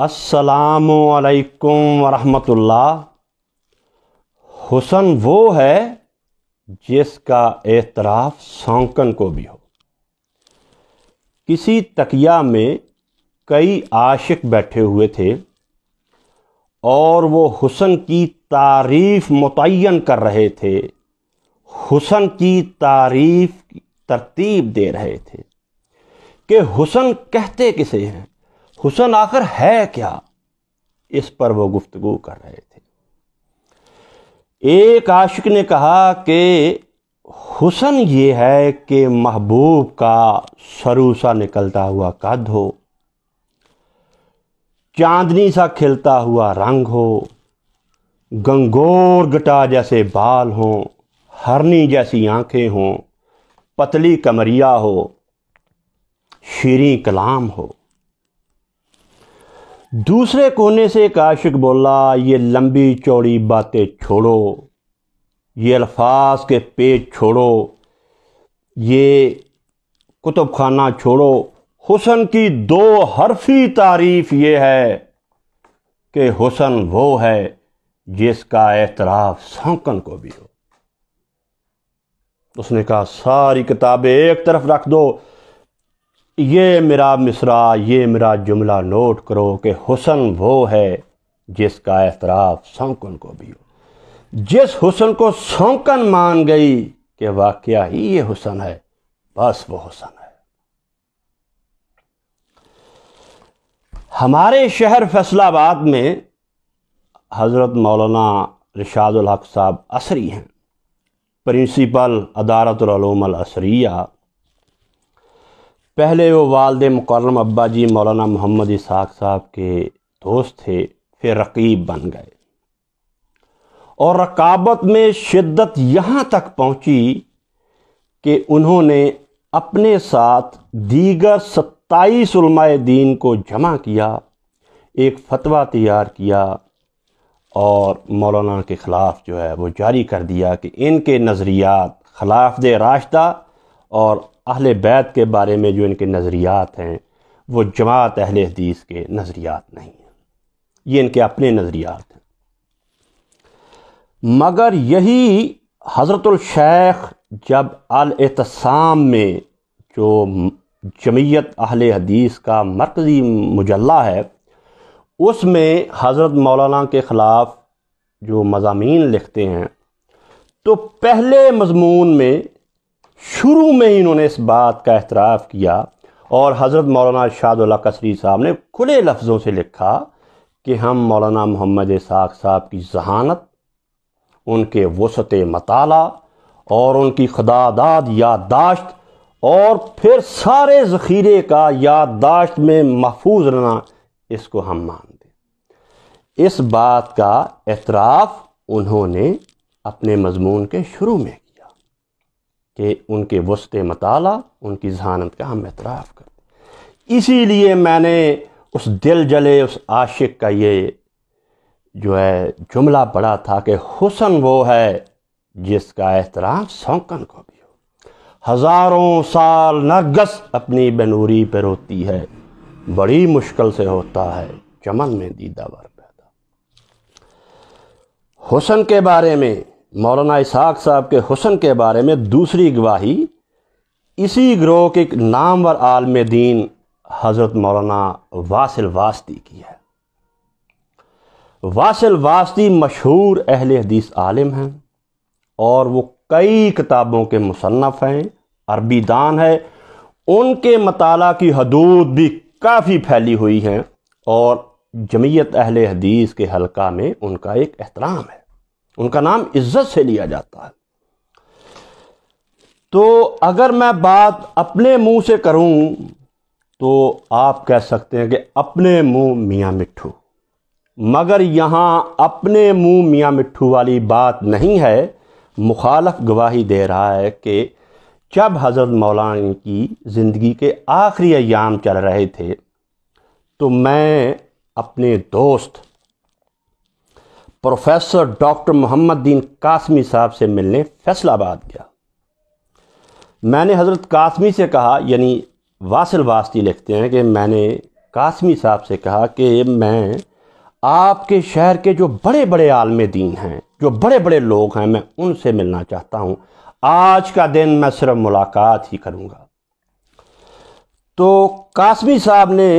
असलकम वरहमतुल्ला हुसन वो है जिसका एतराफ़ सौकन को भी हो किसी तकिया में कई आशिक बैठे हुए थे और वो हुसन की तारीफ़ मुतन कर रहे थे हुसन की तारीफ़ तरतीब दे रहे थे कि हुसन कहते किसे हैं हुसन आखिर है क्या इस पर वो गुफ्तगु कर रहे थे एक आशिक ने कहा कि हुसन ये है कि महबूब का सरूसा निकलता हुआ कद हो चांदनी सा खिलता हुआ रंग हो गंगोर गटा जैसे बाल हों हरनी जैसी आंखें हों पतली कमरिया हो शीरी कलाम हो दूसरे कोने से एक आशिक बोला ये लंबी चौड़ी बातें छोड़ो ये अल्फाज के पेज छोड़ो ये कुतुब खाना छोड़ो हुसन की दो हरफी तारीफ ये है कि हुसन वो है जिसका एतराफ़ सौकन को भी हो उसने कहा सारी किताबें एक तरफ रख दो ये मेरा मिसरा ये मेरा जुमला नोट करो कि हुसन वो है जिसका एतराफ़ सौकन को भी हो जिस हुसन को सौकन मान गई कि वाकया ही ये हुसन है बस वो हुसन है हमारे शहर फैसलाबाद में हज़रत मौलाना रिशादुल हक साहब असरी हैं प्रिंसिपल अदारतलूम असरिया पहले वो वालद मुकर्रम अब्बा जी मौलाना मोहम्मद इसहाक साहब के दोस्त थे फिर रकीब बन गए और रकाबत में शिद्दत यहाँ तक पहुँची कि उन्होंने अपने साथ दीगर सत्ताईस दीन को जमा किया एक फतवा तैयार किया और मौलाना के ख़िलाफ़ जो है वो जारी कर दिया कि इनके नज़रियात खिलाफ दे राश्ता और अहल बैत के बारे में जो इनके नज़रियात हैं वो जमात अहल हदीस के नज़रियात नहीं हैं ये इनके अपने नज़रियात हैं मगर यही हज़रतुलशैख जब अलतसाम में जो जमीयत अहल हदीस का मरकज़ी मुजल्ला है उसमें हज़रत मौलाना के ख़िलाफ़ जो मजामी लिखते हैं तो पहले मजमून में शुरू में इन्होंने इस बात का एतराफ़ किया और हज़रत मौलाना शादुल्ला कसरी साहब ने खुले लफ्ज़ों से लिखा कि हम मौलाना मोहम्मद इसाक साहब की जहानत उनके वसत मताला और उनकी खदादाद याददाश्त और फिर सारे ज़ख़ीरे का याददाश्त में महफूज रहना इसको हम मान दें इस बात का एतराफ़ उन्होंने अपने मजमून के शुरू में कि उनके वस्त मताला उनकी जहानत का हम एतराफ़ करते इसीलिए मैंने उस दिल जले उस आशिक का ये जो है जुमला पड़ा था कि हुसन वो है जिसका एहतराम सौकन को भी हो हज़ारों साल नरगस अपनी बनूरी पर रोती है बड़ी मुश्किल से होता है चमन में दीदावर पैदा हुसन के बारे में मौलाना इसहाक साहब के हुसन के बारे में दूसरी गवाही इसी ग्रोह के एक नामवर आलम दीन हज़रत मौलाना वासिल वास्ती की है वासिल वास्ती मशहूर अहल हदीस आलिम हैं और वो कई किताबों के मुसन्फ़ हैं अरबी दान है उनके मताला की हदूद भी काफ़ी फैली हुई हैं और जमीयत अहल हदीस के हलका में उनका एक एहतराम है उनका नाम इज्जत से लिया जाता है तो अगर मैं बात अपने मुंह से करूं तो आप कह सकते हैं कि अपने मुंह मियाँ मिट्ठू मगर यहाँ अपने मुंह मियाँ मिट्ठू वाली बात नहीं है मुखालफ गवाही दे रहा है कि जब हज़रत मौलाना की ज़िंदगी के आखिरी अयाम चल रहे थे तो मैं अपने दोस्त प्रोफेसर डॉक्टर मोहम्मद दीन कासमी साहब से मिलने फैसलाबाद गया मैंने हज़रत कासमी से कहा यानी वासिल वास्ती लिखते हैं कि मैंने कासमी साहब से कहा कि मैं आपके शहर के जो बड़े बड़े आलम दीन हैं जो बड़े बड़े लोग हैं मैं उनसे मिलना चाहता हूँ आज का दिन मैं सिर्फ मुलाकात ही करूँगा तो कासमी साहब ने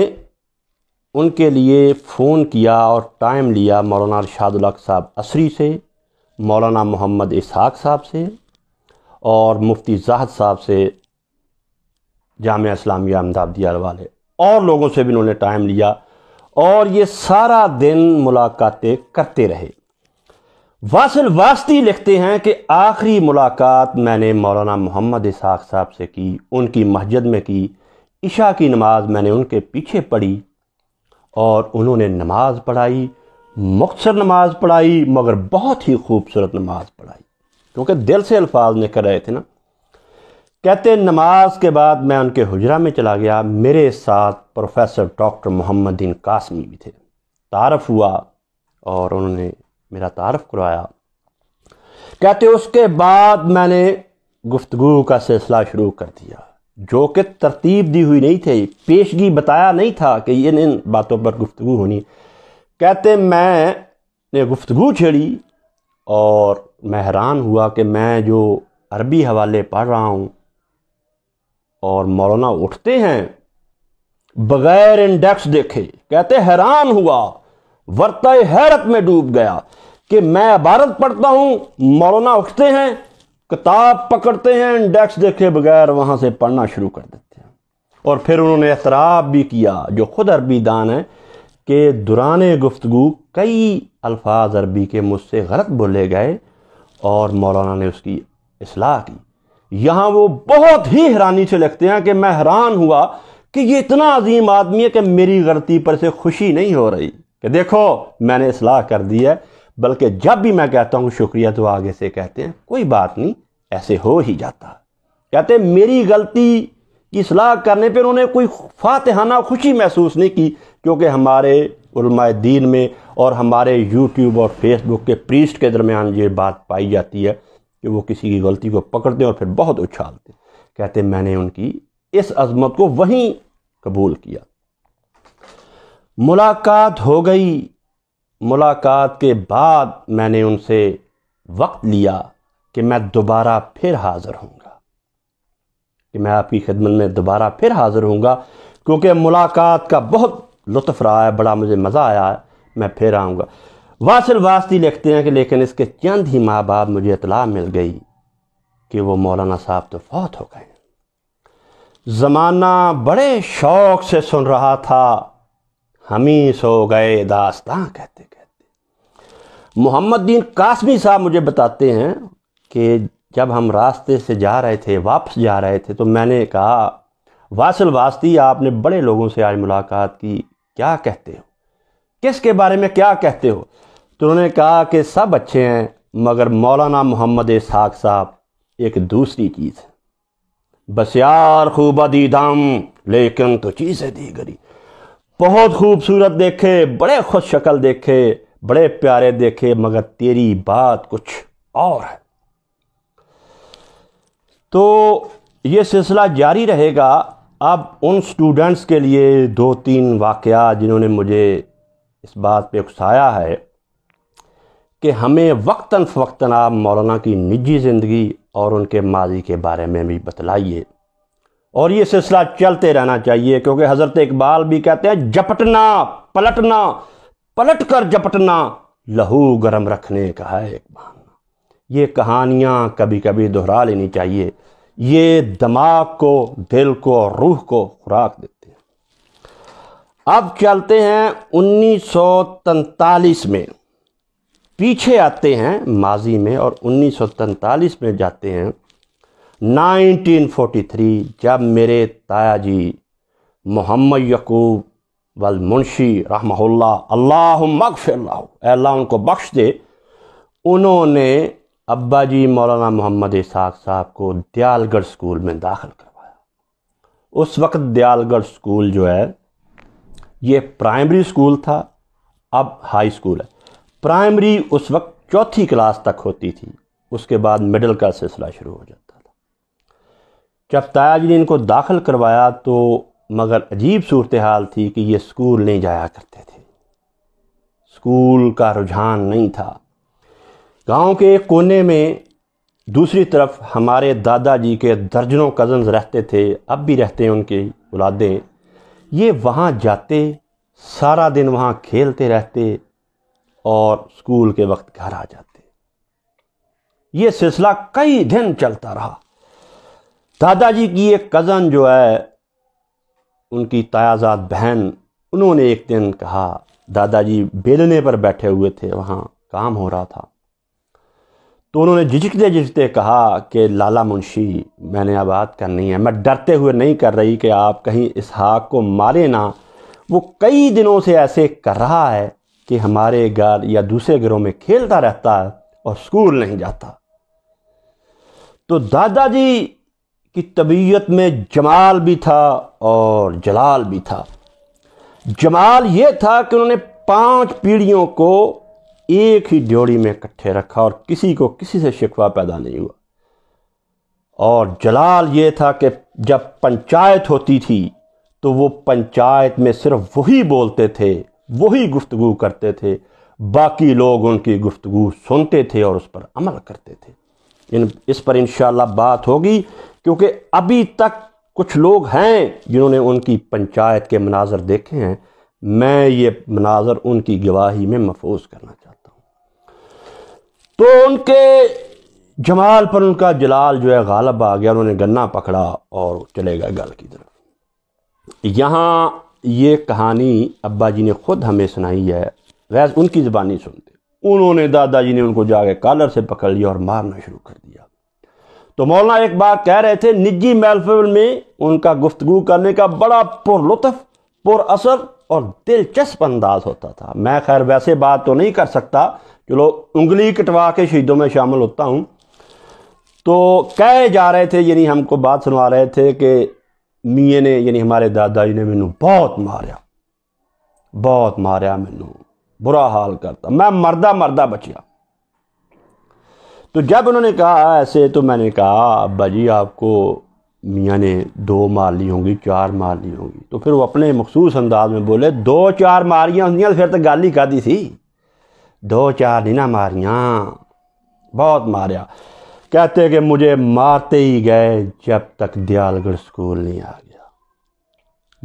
उनके लिए फ़ोन किया और टाइम लिया मौलाना अरशादुल्क साहब असरी से मौलाना मोहम्मद इसहाक साहब से और मुफ्ती जाहद साहब से जाम इस्लामिया अहमदाबदियाल वाले और लोगों से भी इन्होंने टाइम लिया और ये सारा दिन मुलाकातें करते रहे वासिल वास्ती लिखते हैं कि आखिरी मुलाकात मैंने मौलाना मोहम्मद इसहाक साहब से की उनकी मस्जिद में की इशा की नमाज़ मैंने उनके पीछे पढ़ी और उन्होंने नमाज पढ़ाई मख्सर नमाज पढ़ाई मगर बहुत ही खूबसूरत नमाज पढ़ाई क्योंकि दिल से अल्फाज निकल रहे थे ना कहते नमाज के बाद मैं उनके हजरा में चला गया मेरे साथ प्रोफेसर डॉक्टर मोहम्मदीन कासमी भी थे तारफ़ हुआ और उन्होंने मेरा तारफ़ करवाया कहते उसके बाद मैंने गुफ्तु का सिलसिला शुरू कर दिया जो कि तरतीब दी हुई नहीं थी पेशगी बताया नहीं था कि इन इन बातों पर गुफ्तु होनी कहते मैं ने गुफ्तु छेड़ी और मैं हैरान हुआ कि मैं जो अरबी हवाले पढ़ रहा हूँ और मौलाना उठते हैं बग़ैर इंडेक्स देखे कहते हैरान हुआ वर्ता हैरत में डूब गया कि मैं अबारत पढ़ता हूँ मौलाना उठते हैं किताब पकड़ते हैं इंडेक्स देखे बगैर वहाँ से पढ़ना शुरू कर देते हैं और फिर उन्होंने एतराब भी किया जो ख़ुद अरबी दान है कि दुरान गुफ्तु कई अल्फाज अरबी के मुझसे गलत बोले गए और मौलाना ने उसकी असलाह की यहाँ वो बहुत ही हैरानी से लगते हैं कि मैं हैरान हुआ कि ये इतना अजीम आदमी है कि मेरी गलती पर से खुशी नहीं हो रही कि देखो मैंने असलाह कर दी है बल्कि जब भी मैं कहता हूँ शुक्रिया तो आगे से कहते हैं कोई बात नहीं ऐसे हो ही जाता कहते मेरी गलती की सलाह करने पर उन्होंने कोई फातहाना खुशी महसूस नहीं की क्योंकि हमारे दीन में और हमारे यूट्यूब और फेसबुक के प्रीस्ट के दरमियान ये बात पाई जाती है कि वो किसी की गलती को पकड़ते और फिर बहुत उछालते कहते मैंने उनकी इस अजमत को वहीं कबूल किया मुलाकात हो गई मुलाकात के बाद मैंने उनसे वक्त लिया कि मैं दोबारा फिर हाज़िर होऊंगा कि मैं आपकी खिदमत में दोबारा फिर हाज़िर होऊंगा क्योंकि मुलाकात का बहुत लुत्फ रहा है बड़ा मुझे मज़ा आया है मैं फिर आऊँगा वासिल वास्ती लिखते हैं कि लेकिन इसके चंद ही माँ बाप मुझे इतला मिल गई कि वो मौलाना साहब तो फौत हो गए ज़माना बड़े शौक़ से सुन रहा था हम ही सो गए दास्तां कहते मोहम्मद दीन कासमी साहब मुझे बताते हैं कि जब हम रास्ते से जा रहे थे वापस जा रहे थे तो मैंने कहा वासिल वास्ती आपने बड़े लोगों से आज मुलाकात की क्या कहते हो किसके बारे में क्या कहते हो तो उन्होंने कहा कि सब अच्छे हैं मगर मौलाना मोहम्मद इसहाक साहब एक दूसरी चीज़ है बस यार खूबा दम लेकिन तो चीज़ें दी गरी बहुत खूबसूरत देखे बड़े खुश शक्ल देखे बड़े प्यारे देखे मगर तेरी बात कुछ और है तो ये सिलसिला जारी रहेगा अब उन स्टूडेंट्स के लिए दो तीन वाक़ जिन्होंने मुझे इस बात पे उकसाया है कि हमें वक्ता फ़वक्ता आप मौलाना की निजी ज़िंदगी और उनके माजी के बारे में भी बतलाइए और ये सिलसिला चलते रहना चाहिए क्योंकि हज़रत इकबाल भी कहते हैं जपटना पलटना पलट कर जपटना लहू गर्म रखने का है एक बहाना ये कहानियाँ कभी कभी दोहरा लेनी चाहिए ये दिमाग को दिल को और रूह को खुराक देते हैं अब चलते हैं उन्नीस में पीछे आते हैं माजी में और उन्नीस में जाते हैं 1943 जब मेरे ताया जी मोहम्मद यकूब वल मुंशी रहमल्ला अल्लाह मगफ़िल्ला अल्लाह उनको बख्श दे उन्होंने अब्बा जी मौलाना मोहम्मद इसाक साहब को दयालगढ़ स्कूल में दाखिल करवाया उस वक्त दयालगढ़ स्कूल जो है ये प्राइमरी स्कूल था अब हाई स्कूल है प्राइमरी उस वक्त चौथी क्लास तक होती थी उसके बाद मिडिल का सिलसिला शुरू हो जाता था जब ताया जी ने इनको दाखिल करवाया तो मगर अजीब सूरत हाल थी कि ये स्कूल नहीं जाया करते थे स्कूल का रुझान नहीं था गांव के कोने में दूसरी तरफ हमारे दादाजी के दर्जनों कज़न्स रहते थे अब भी रहते हैं उनकी औलादें ये वहाँ जाते सारा दिन वहाँ खेलते रहते और स्कूल के वक्त घर आ जाते ये सिलसिला कई दिन चलता रहा दादाजी की एक कज़न जो है उनकी तायाजात बहन उन्होंने एक दिन कहा दादाजी बेलने पर बैठे हुए थे वहाँ काम हो रहा था तो उन्होंने झिझकते झिझकते कहा कि लाला मुंशी मैंने अब बात करनी है मैं डरते हुए नहीं कर रही कि आप कहीं इस हाक को मारे ना वो कई दिनों से ऐसे कर रहा है कि हमारे घर या दूसरे घरों में खेलता रहता है और स्कूल नहीं जाता तो दादाजी कि तबीयत में जमाल भी था और जलाल भी था जमाल ये था कि उन्होंने पांच पीढ़ियों को एक ही ड्योड़ी में इकट्ठे रखा और किसी को किसी से शिकवा पैदा नहीं हुआ और जलाल ये था कि जब पंचायत होती थी तो वो पंचायत में सिर्फ वही बोलते थे वही गुफ्तगु करते थे बाकी लोग उनकी गुफ्तगु सुनते थे और उस पर अमल करते थे इन इस पर इन बात होगी क्योंकि अभी तक कुछ लोग हैं जिन्होंने उनकी पंचायत के मनाजर देखे हैं मैं ये मनाजर उनकी गवाही में महफूज करना चाहता हूँ तो उनके जमाल पर उनका जलाल जो है गालब आ गया उन्होंने गन्ना पकड़ा और चले गए गल की तरफ यहाँ ये कहानी अब्बा जी ने खुद हमें सुनाई है गैस उनकी ज़बानी सुनते उन्होंने दादाजी ने उनको जाके कालर से पकड़ लिया और मारना शुरू कर दिया तो मौलाना एक बार कह रहे थे निजी महफिल में उनका गुफ्तगु करने का बड़ा पुर पुरअसर और दिलचस्प अंदाज होता था मैं खैर वैसे बात तो नहीं कर सकता चलो उंगली कटवा के शहीदों में शामिल होता हूँ तो कहे जा रहे थे यानी हमको बात सुनवा रहे थे कि मियाँ ने यानी हमारे दादाजी ने मैनू बहुत मारिया बहुत मारिया मैनू बुरा हाल करता मैं मरदा मरदा बचिया तो जब उन्होंने कहा ऐसे तो मैंने कहा अब्बा जी आपको मियाँ ने दो मार ली होंगी चार मार ली होंगी तो फिर वो अपने मखसूस अंदाज में बोले दो चार मारियाँ होंगी फिर तो गाली कर दी थी दो चार नहीं ना मारियाँ बहुत मारिया कहते कि मुझे मारते ही गए जब तक दयालगढ़ स्कूल नहीं आ गया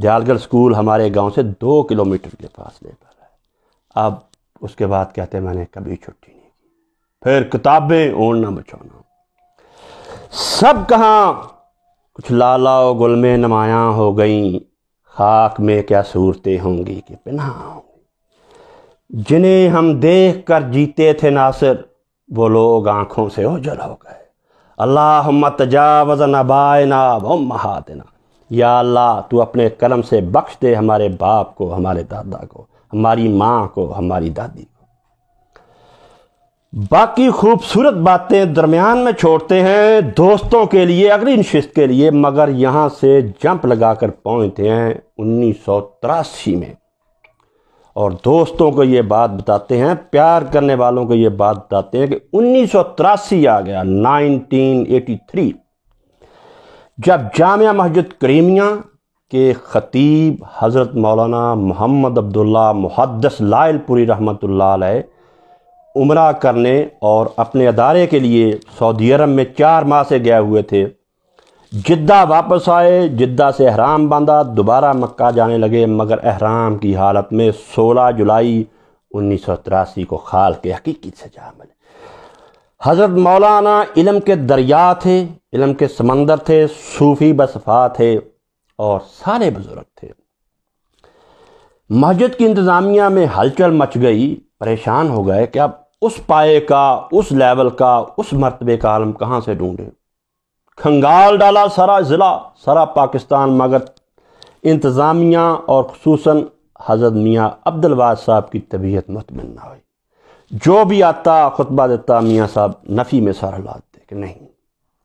दयालगढ़ स्कूल हमारे गांव से दो किलोमीटर के पास लेकर है अब उसके बाद कहते मैंने कभी छुट्टी फिर किताबें ओढ़ना ना बचाना सब कहाँ कुछ लाला गुल में नमाया हो गई खाक में क्या सूरतें होंगी कि पिना होंगी जिन्हें हम देख कर जीते थे नासिर वो लोग आँखों से ओझल हो गए अल्लाह नाब नबायना महादना या अल्लाह तू अपने कलम से बख्श दे हमारे बाप को हमारे दादा को हमारी माँ को हमारी दादी को बाकी खूबसूरत बातें दरमियान में छोड़ते हैं दोस्तों के लिए अगली नशस्त के लिए मगर यहाँ से जंप लगाकर पहुँचते हैं उन्नीस सौ तिरासी में और दोस्तों को ये बात बताते हैं प्यार करने वालों को ये बात बताते हैं कि उन्नीस आ गया 1983 जब जामिया मस्जिद करीमिया के ख़तीब हज़रत मौलाना मोहम्मद अब्दुल्ला मुहदस लायलपुरी रहमत लाई उम्र करने और अपने अदारे के लिए सऊदी अरब में चार माह से गए हुए थे जिद्दा वापस आए जिद्दा से अहराम बांधा दोबारा मक्का जाने लगे मगर अहराम की हालत में 16 जुलाई उन्नीस सौ तिरासी को खाल के हकीकत से जा मिले हज़रत मौलाना इलम के दरिया थे इलम के समंदर थे सूफ़ी बसफा थे और सारे बुज़ुर्ग थे मस्जिद की इंतज़ामिया में हलचल मच गई परेशान हो गए कि अब उस पाए का उस लेवल का उस मरतबे का आलम कहाँ से ढूंढें खंगाल डाला सारा ज़िला सारा पाकिस्तान मगर इंतज़ामिया और खसूस हजरत मियाँ अब्दुलवाद साहब की तबीयत मतमिन ना हुई जो भी आता खुतबा देता मियाँ साहब नफ़ी में सारा लाते कि नहीं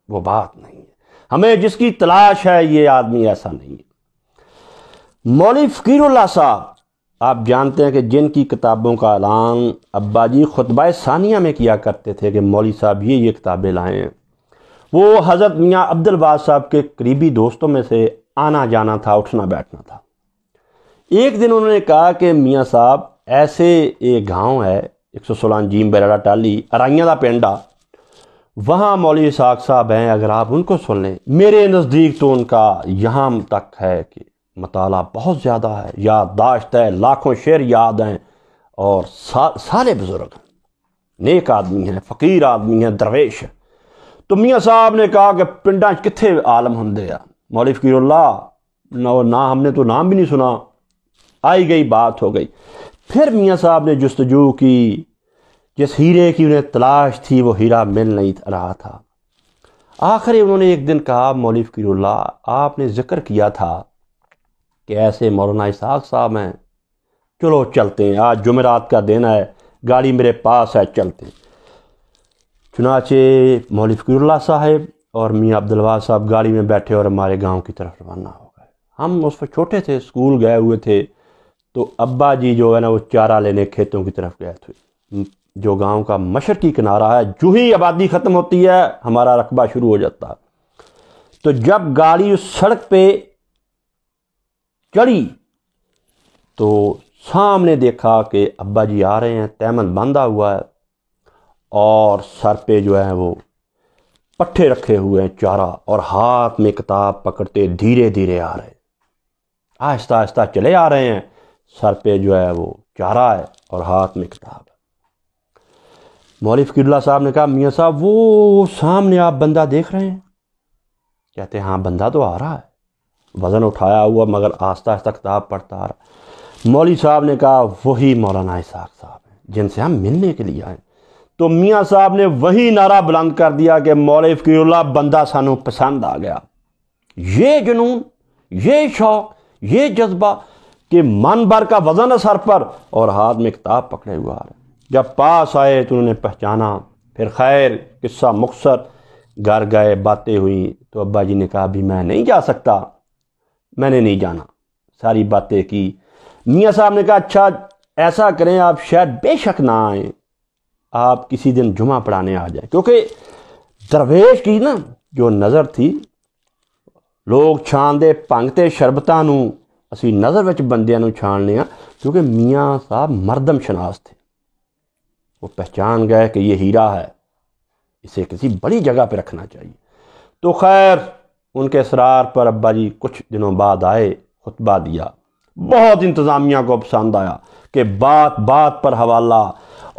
वो बात नहीं है हमें जिसकी तलाश है ये आदमी ऐसा नहीं है मौली फ़कीरुल्ला साहब आप जानते हैं कि जिनकी किताबों का ऐलान अब्बा जी खुतबा सानिया में किया करते थे कि मौली साहब ये ये किताबें लाएँ वो हज़रत मियाँ अब्दुलबाद साहब के करीबी दोस्तों में से आना जाना था उठना बैठना था एक दिन उन्होंने कहा कि मियाँ साहब ऐसे एक गांव है एक सौ सोलह जीम बराड़ा टाली अराइया का पेंडा वहाँ मौलवी साहब हैं अगर आप उनको सुन लें मेरे नज़दीक तो उनका यहाँ तक है कि मताला बहुत ज़्यादा है याददाश्त है लाखों शेर याद हैं और सा, सारे बुज़ुर्ग नेक आदमी हैं फ़कीर आदमी हैं दरवेश है तो मियाँ साहब ने कहा कि पिंडा कितने आलम हम दे मौली फ़कीरुल्ला ना ना हमने तो नाम भी नहीं सुना आई गई बात हो गई फिर मियाँ साहब ने जस्तजू की जिस हीरे की उन्हें तलाश थी वो हीरा मिल नहीं रहा था आखिर उन्होंने एक दिन कहा मौली फ़कीरुल्ला आपने ज़िक्र किया था कि ऐसे मौलाना इसहाक साहब हैं चलो चलते हैं आज जुमेरात का दिन है गाड़ी मेरे पास है चलते हैं चुनाचे मौल फ़कीरुल्ला साहब और मियाँ अब्दुलवा साहब गाड़ी में बैठे और हमारे गांव की तरफ रवाना हो गए हम उस पर छोटे थे स्कूल गए हुए थे तो अब्बा जी जो है ना वो चारा लेने खेतों की तरफ गए थे जो गांव का मशरकी किनारा है जो ही आबादी ख़त्म होती है हमारा रकबा शुरू हो जाता तो जब गाड़ी उस सड़क पे चढ़ी तो सामने देखा कि अब्बा जी आ रहे हैं तैमन बांधा हुआ है और सर पे जो है वो पट्ठे रखे हुए हैं चारा और हाथ में किताब पकड़ते धीरे धीरे आ रहे हैं आहिस्ता आहिस्ता चले आ रहे हैं सर पे जो है वो चारा है और हाथ में किताब है मौलिफ किरला साहब ने कहा मियाँ साहब वो सामने आप बंदा देख रहे हैं कहते हैं हाँ बंदा तो आ रहा है वज़न उठाया हुआ मगर आस्ता आस्ता किताब पढ़ता आ रहा मौली साहब ने कहा वही मौलाना इसाक साहब हैं जिनसे हम मिलने के लिए आए तो मियाँ साहब ने वही नारा बुलंद कर दिया कि मौल फकीरुल्ला बंदा सानू पसंद आ गया ये जुनून ये शौक़ ये जज्बा कि मन भर का वज़न है सर पर और हाथ में किताब पकड़े हुआ आ रहा जब पास आए तो उन्होंने पहचाना फिर खैर किस्सा मुख्तर घर गए बातें हुई तो अब्बा जी ने कहा भी मैं नहीं जा सकता मैंने नहीं जाना सारी बातें की मियाँ साहब ने कहा अच्छा ऐसा करें आप शायद बेशक ना आए आप किसी दिन जुमा पढ़ाने आ जाए क्योंकि दरवेश की ना जो नज़र थी लोग ਛਾਣ ਦੇ शरबतों असी नज़र बंद ਅਸੀਂ ਨਜ਼ਰ मियाँ साहब मरदम शनास थे वो पहचान गए कि ये हीरा है इसे किसी बड़ी जगह पर रखना चाहिए तो खैर उनके इसरार पर अब्बा जी कुछ दिनों बाद आए खुतबा दिया बहुत इंतज़ामिया को पसंद आया कि बात बात पर हवाला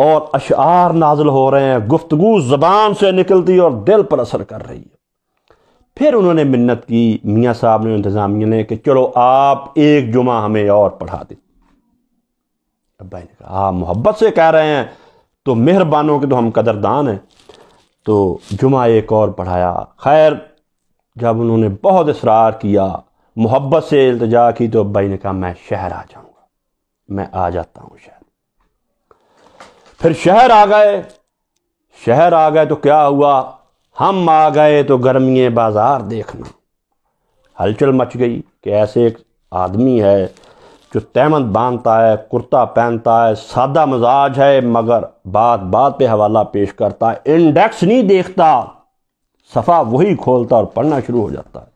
और अशार नाजल हो रहे हैं गुफ्तगु ज़बान से निकलती और दिल पर असर कर रही है फिर उन्होंने मिन्नत की मियाँ साहब ने इंतज़ामिया ने कि चलो आप एक जुमा हमें और पढ़ा दें अब्बाई ने कहा आप हाँ, मोहब्बत से कह रहे हैं तो मेहरबानों के तो हम कदरदान हैं तो जुमा एक और पढ़ाया खैर जब उन्होंने बहुत इसरार किया मोहब्बत से इल्तजा की तो अब्बाई ने कहा मैं शहर आ जाऊँगा मैं आ जाता हूँ शहर फिर शहर आ गए शहर आ गए तो क्या हुआ हम आ गए तो गर्मी बाज़ार देखना हलचल मच गई कि ऐसे एक आदमी है जो तहमत बांधता है कुर्ता पहनता है सादा मजाज है मगर बात बात पे हवाला पेश करता है इंडेक्स नहीं देखता सफ़ा वही खोलता और पढ़ना शुरू हो जाता है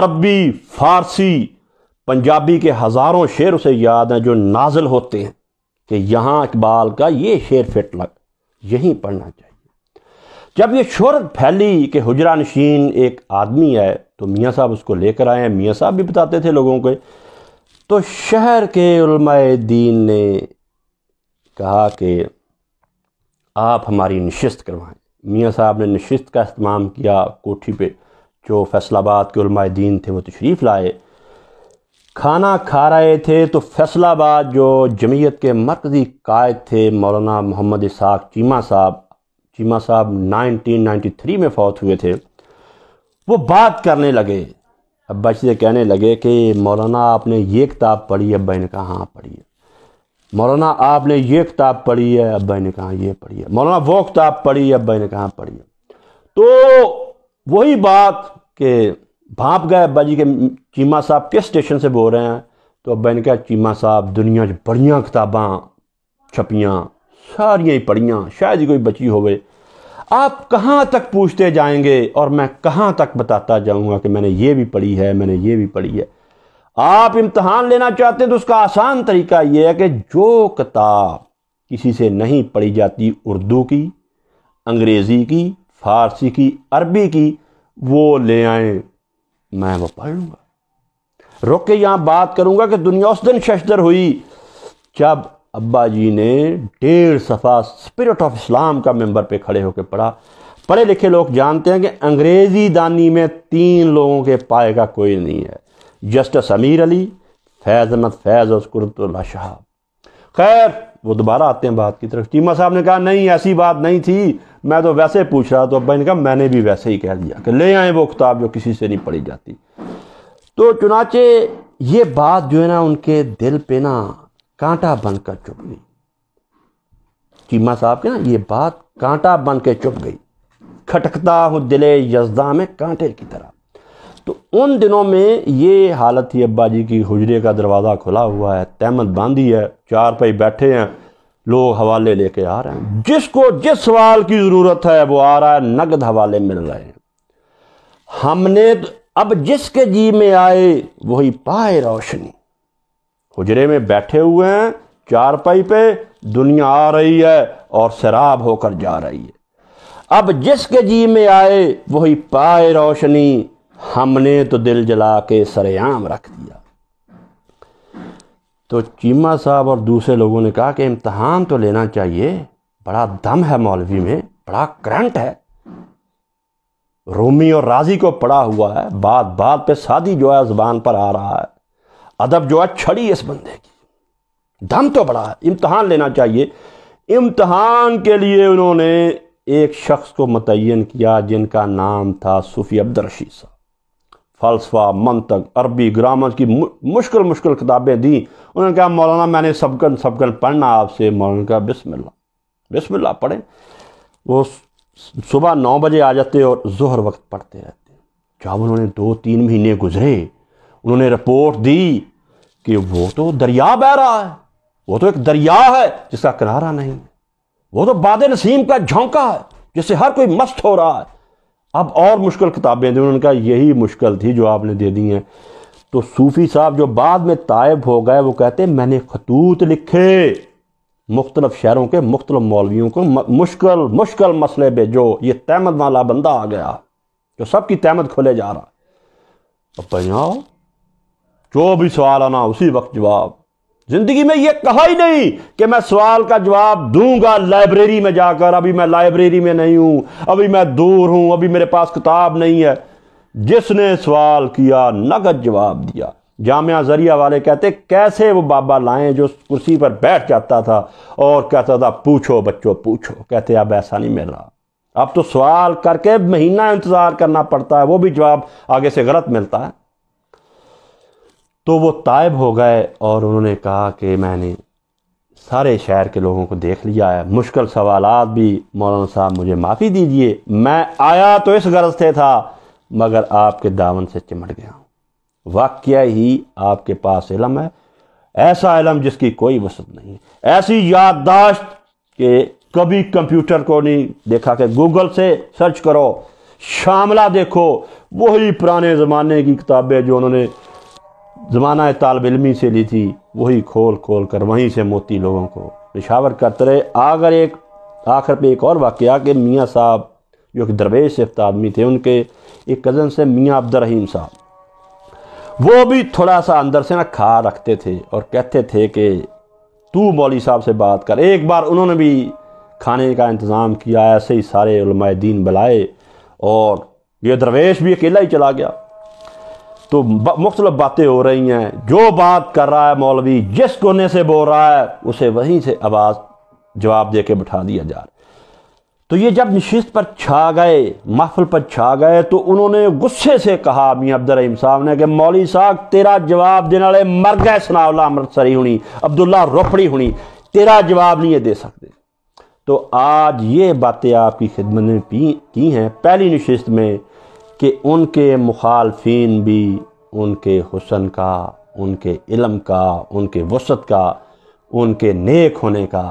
अरबी फारसी पंजाबी के हज़ारों शेर उसे याद हैं जो नाजल होते हैं कि यहाँ इकबाल का ये शेर फिट लग यहीं पढ़ना चाहिए जब ये शहरत फैली कि हजरा नशीन एक आदमी है तो मियाँ साहब उसको लेकर आए मियाँ साहब भी बताते थे लोगों को तो शहर के उलमाए दीन ने कहा कि आप हमारी नशस्त करवाएं मियाँ साहब ने नशस्त का अहतमाम किया कोठी पर जो फैसलाबाद के उलमाए दीन थे वो तशरीफ़ लाए खाना खा रहे थे तो फैसलाबाद जो जमीयत के मरकज़ी कायद थे मौलाना मोहम्मद इसाक चीमा साहब चीमा साहब 1993 में फौत हुए थे वो बात करने लगे अब्बा से कहने लगे कि मौलाना आपने ये किताब पढ़ी अब्बा ने कहा हाँ पढ़ी है मौलाना आपने ये किताब पढ़ी है अब्बा ने कहा ये पढ़ी है मौलाना वो किताब पढ़ी है अब्बा ने कहा पढ़ी है तो वही बात कि भाप गए अब्बा जी के चीमा साहब किस स्टेशन से बोल रहे हैं तो अब्बा ने कहा चीमा साहब दुनिया च बड़ियाँ किताबां छपियाँ सारियाँ ही पढ़ियाँ शायद ही कोई बची गए आप कहाँ तक पूछते जाएंगे और मैं कहाँ तक बताता जाऊँगा कि मैंने ये भी पढ़ी है मैंने ये भी पढ़ी है आप इम्तहान लेना चाहते हैं तो उसका आसान तरीका यह है कि जो किताब किसी से नहीं पढ़ी जाती उर्दू की अंग्रेज़ी की फ़ारसी की अरबी की वो ले आए मैं वो पढ़ लूँगा रुक के यहाँ बात करूँगा कि दुनिया उस दिन शशदर हुई जब अब्बा जी ने डेढ़ सफ़ा स्पिरिट ऑफ इस्लाम का मेंबर पे खड़े होकर पढ़ा पढ़े लिखे लोग जानते हैं कि अंग्रेज़ी दानी में तीन लोगों के पाए का कोई नहीं है जस्टिस अमीर अली फैज़ अहमद फैज़ और कुरतुल्ला शाह खैर वो दोबारा आते हैं बात की तरफ चीमा साहब ने कहा नहीं ऐसी बात नहीं थी मैं तो वैसे पूछ रहा तो अब्बा ने कहा मैंने भी वैसे ही कह दिया कि ले आए वो किताब जो किसी से नहीं पढ़ी जाती तो चुनाचे ये बात जो है ना उनके दिल पे ना कांटा बन कर चुप गई चीमा साहब के ना ये बात कांटा बन के चुप गई खटकता हूँ दिले यजदा में कांटे की तरह तो उन दिनों में ये हालत थी अब्बा जी की हजरे का दरवाज़ा खुला हुआ है तहमत बांधी है चार पाई बैठे हैं लोग हवाले लेके आ रहे हैं जिसको जिस सवाल की ज़रूरत है वो आ रहा है नगद हवाले मिल रहे हैं हमने तो अब जिसके जी में आए वही पाए रोशनी हुजरे में बैठे हुए हैं चार पाई पे दुनिया आ रही है और शराब होकर जा रही है अब जिसके जी में आए वही पाए रोशनी हमने तो दिल जला के सरेआम रख दिया तो चीमा साहब और दूसरे लोगों ने कहा कि इम्तहान तो लेना चाहिए बड़ा दम है मौलवी में बड़ा करंट है रोमी और राजी को पड़ा हुआ है बात बात पे शादी जो है जबान पर आ रहा है अदब जो है छड़ी इस बंदे की दम तो बड़ा है इम्तहान लेना चाहिए इम्तहान के लिए उन्होंने एक शख्स को मतयन किया जिनका नाम था सूफ़ी अब्दुलरशीद साहब फ़लसफ़ा मंतक अरबी ग्रामर की मुश्किल मुश्किल किताबें दी उन्होंने कहा मौलाना मैंने सबकन सबकन पढ़ना आपसे मौलाना का बिस्मिल्ला बिस्मिल्ला पढ़े वो सुबह नौ बजे आ जाते और जहर वक्त पढ़ते रहते जब उन्होंने दो तीन महीने गुजरे उन्होंने रिपोर्ट दी कि वो तो दरिया बह रहा है वो तो एक दरिया है जिसका किनारा नहीं है वो तो बाद नसीम का झोंका है जिससे हर कोई मस्त हो रहा है अब और मुश्किल किताबें थी उन्होंने कहा यही मुश्किल थी जो आपने दे दी हैं तो सूफ़ी साहब जो बाद में तायब हो गए वो कहते मैंने खतूत लिखे मुख्तलफ़ शहरों के मुख्तलिफ मौलवियों को मुश्किल मुश्किल मसले पे जो ये तहमद वाला बंदा आ गया जो सबकी तहमद खोले जा रहा अब भाई जो भी सवाल आना उसी वक्त जवाब जिंदगी में यह कहा ही नहीं कि मैं सवाल का जवाब दूंगा लाइब्रेरी में जाकर अभी मैं लाइब्रेरी में नहीं हूं अभी मैं दूर हूं अभी मेरे पास किताब नहीं है जिसने सवाल किया नगद जवाब दिया जामिया जरिया वाले कहते कैसे वो बाबा लाए जो कुर्सी पर बैठ जाता था और कहता था पूछो बच्चों पूछो कहते अब ऐसा नहीं मिल रहा अब तो सवाल करके महीना इंतज़ार करना पड़ता है वो भी जवाब आगे से गलत मिलता है तो वो तायब हो गए और उन्होंने कहा कि मैंने सारे शहर के लोगों को देख लिया है मुश्किल सवाल भी मौलाना साहब मुझे माफ़ी दीजिए मैं आया तो इस गरज से था मगर आपके दामन से चिमट गया हूँ वाक्य ही आपके पास इलम है ऐसा इलम जिसकी कोई वसत नहीं ऐसी याददाश्त कि कभी कंप्यूटर को नहीं देखा कि गूगल से सर्च करो शामला देखो वही पुराने ज़माने की किताबें जो उन्होंने ज़माना तालब इलमी से ली थी वही खोल खोल कर वहीं से मोती लोगों को पेशावर करते रहे आगर एक आखिर पे एक और वाक़ कि मियाँ साहब जो कि दरवेश सिफ्त आदमी थे उनके एक कज़न से मियाँ अब्दुलरहीम साहब वो भी थोड़ा सा अंदर से ना खा रखते थे और कहते थे कि तू मौली साहब से बात कर एक बार उन्होंने भी खाने का इंतज़ाम किया ऐसे ही सारे दीन बुलाए और ये दरवेश भी अकेला ही चला गया तो मुख्तलिफ बातें हो रही हैं जो बात कर रहा है मौलवी जिस कोने से बोल रहा है उसे वहीं से आवाज़ जवाब दे के बिठा दिया जा रहा तो ये जब नशस्त पर छा गए महफल पर छा गए तो उन्होंने गुस्से से कहा मियाँ अब्दुलरहीम साहब ने कि मौली साहब तेरा जवाब देने वाले मर गए सनावला अमृतसरी होनी अब्दुल्ला रोपड़ी होनी तेरा जवाब नहीं दे सकते तो आज ये बातें आपकी खिदमत में की हैं पहली नशस्त में कि उनके मुखालफन भी उनके हुसन का उनके इलम का उनके वसत का उनके नेक होने का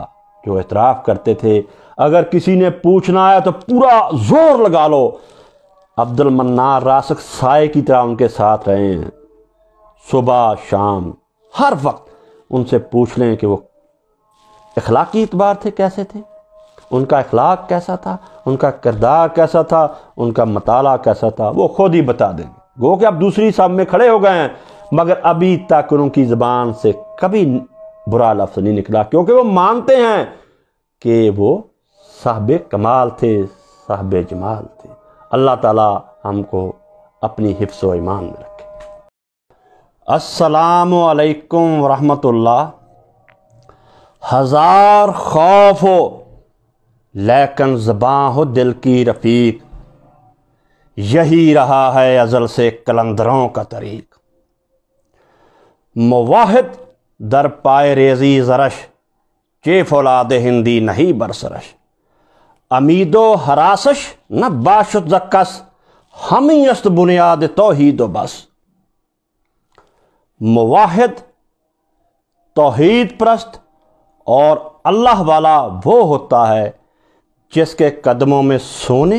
जो एतराफ़ करते थे अगर किसी ने पूछना है तो पूरा ज़ोर लगा लो अब्दुल मन्नार रासक साय की तरह उनके साथ रहे हैं सुबह शाम हर वक्त उनसे पूछ लें कि वो इखलाकी एतबार थे कैसे थे उनका अखलाक कैसा था उनका किरदार कैसा था उनका मताल कैसा था वो खुद ही बता देंगे गो कि आप दूसरी साहब में खड़े हो गए हैं मगर अभी तक उनकी ज़बान से कभी बुरा लफ्ज़ नहीं निकला क्योंकि वो मानते हैं कि वो साहब कमाल थे साहब जमाल थे अल्लाह ताला हमको अपनी हिफ्स व ईमान में रखे असलकम वरहमतुल्लाह हज़ार खौफ हो लेकिन हो दिल की रफ़ीक यही रहा है अज़ल से कलंदरों का तरीक मुवाहिद दर पाए रेजी जरश चे फौलाद हिंदी नहीं बरसरश अमीदो हरासश न बाशुद जक्कस हम अस्त बुनियाद दो बस मुवाहिद तोहीद प्रस्त और अल्लाह वाला वो होता है जिसके कदमों में सोने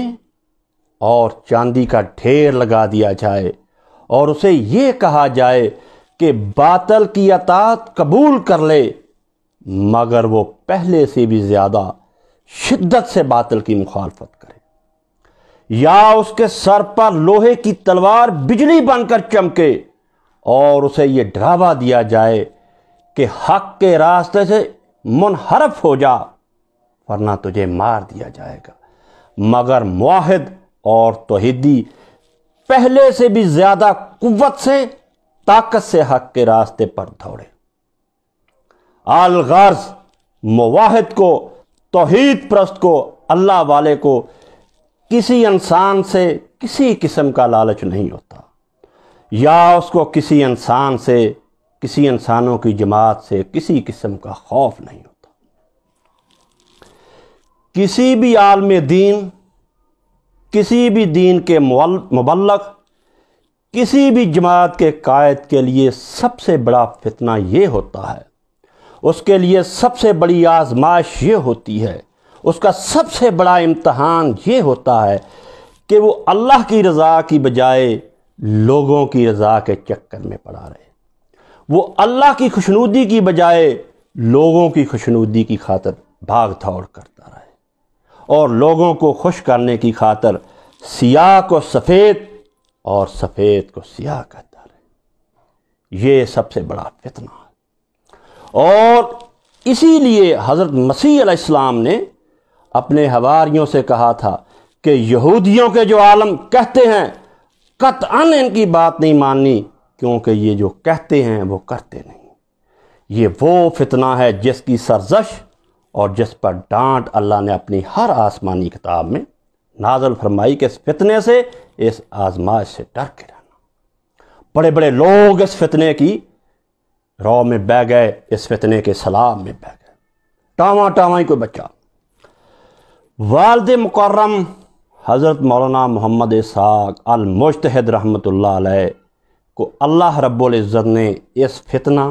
और चांदी का ढेर लगा दिया जाए और उसे ये कहा जाए कि बातल की अतात कबूल कर ले मगर वो पहले से भी ज़्यादा शिद्दत से बातल की मुखालफत करे या उसके सर पर लोहे की तलवार बिजली बनकर चमके और उसे ये डरावा दिया जाए कि हक के रास्ते से मुनहरफ हो जा वरना तुझे मार दिया जाएगा मगर माहद और तोहिदी पहले से भी ज़्यादा कुत से ताकत से हक के रास्ते पर दौड़े गर्ज मुवाहद को तोहिद प्रस्त को अल्लाह वाले को किसी इंसान से किसी किस्म का लालच नहीं होता या उसको किसी इंसान से किसी इंसानों की जमात से किसी किस्म का खौफ नहीं होता किसी भी आलम दीन किसी भी दीन के मबलक किसी भी जमात के कायद के लिए सबसे बड़ा फितना ये होता है उसके लिए सबसे बड़ी आजमाइश ये होती है उसका सबसे बड़ा इम्तहान ये होता है कि वो अल्लाह की रज़ा की बजाय लोगों की रज़ा के चक्कर में पड़ा रहे वो अल्लाह की खुशनूदी की बजाय लोगों की खुशनूदी की खातर भाग दौड़ कर और लोगों को खुश करने की खातर सियाह को सफ़ेद और सफ़ेद को सियाह कहता है ये सबसे बड़ा फितना और इसीलिए हज़रत मसीह इस्लाम ने अपने हवारियों से कहा था कि यहूदियों के जो आलम कहते हैं कतअन इनकी बात नहीं माननी क्योंकि ये जो कहते हैं वो करते नहीं ये वो फितना है जिसकी सरजश और जिस पर डांट अल्लाह ने अपनी हर आसमानी किताब में नाजल फरमाई के इस फितने से इस आजमाश से डर के रहना बड़े बड़े लोग इस फितने की रौ में बह गए इस फितने के सलाम में बह गए टावा टावा ही कोई बच्चा वालद मुकर्रम हज़रत मौलाना मोहम्मद साक अल मुश्तहद रहमत को अल्लाह रब्बुल इज़्ज़त ने इस फितना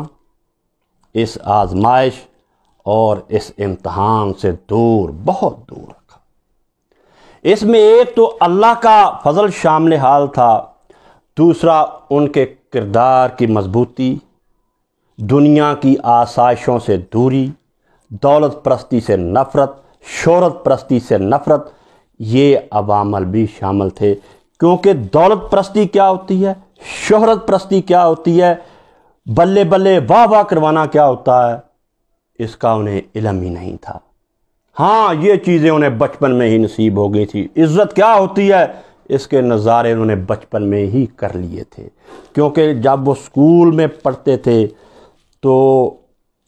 इस आजमाइश और इस इम्तहान से दूर बहुत दूर रखा इसमें एक तो अल्लाह का फजल शामिल हाल था दूसरा उनके किरदार की मजबूती दुनिया की आसाइशों से दूरी दौलत प्रस्ती से नफ़रत शहरत प्रस्ती से नफ़रत ये अवामल भी शामिल थे क्योंकि दौलत प्रस्ती क्या होती है शहरत परस्ती क्या होती है बल्ले बल्ले वाह वाह करवाना क्या होता है इसका उन्हें इलम ही नहीं था हाँ ये चीज़ें उन्हें बचपन में ही नसीब हो गई थी इज़्ज़त क्या होती है इसके नज़ारे उन्होंने बचपन में ही कर लिए थे क्योंकि जब वो स्कूल में पढ़ते थे तो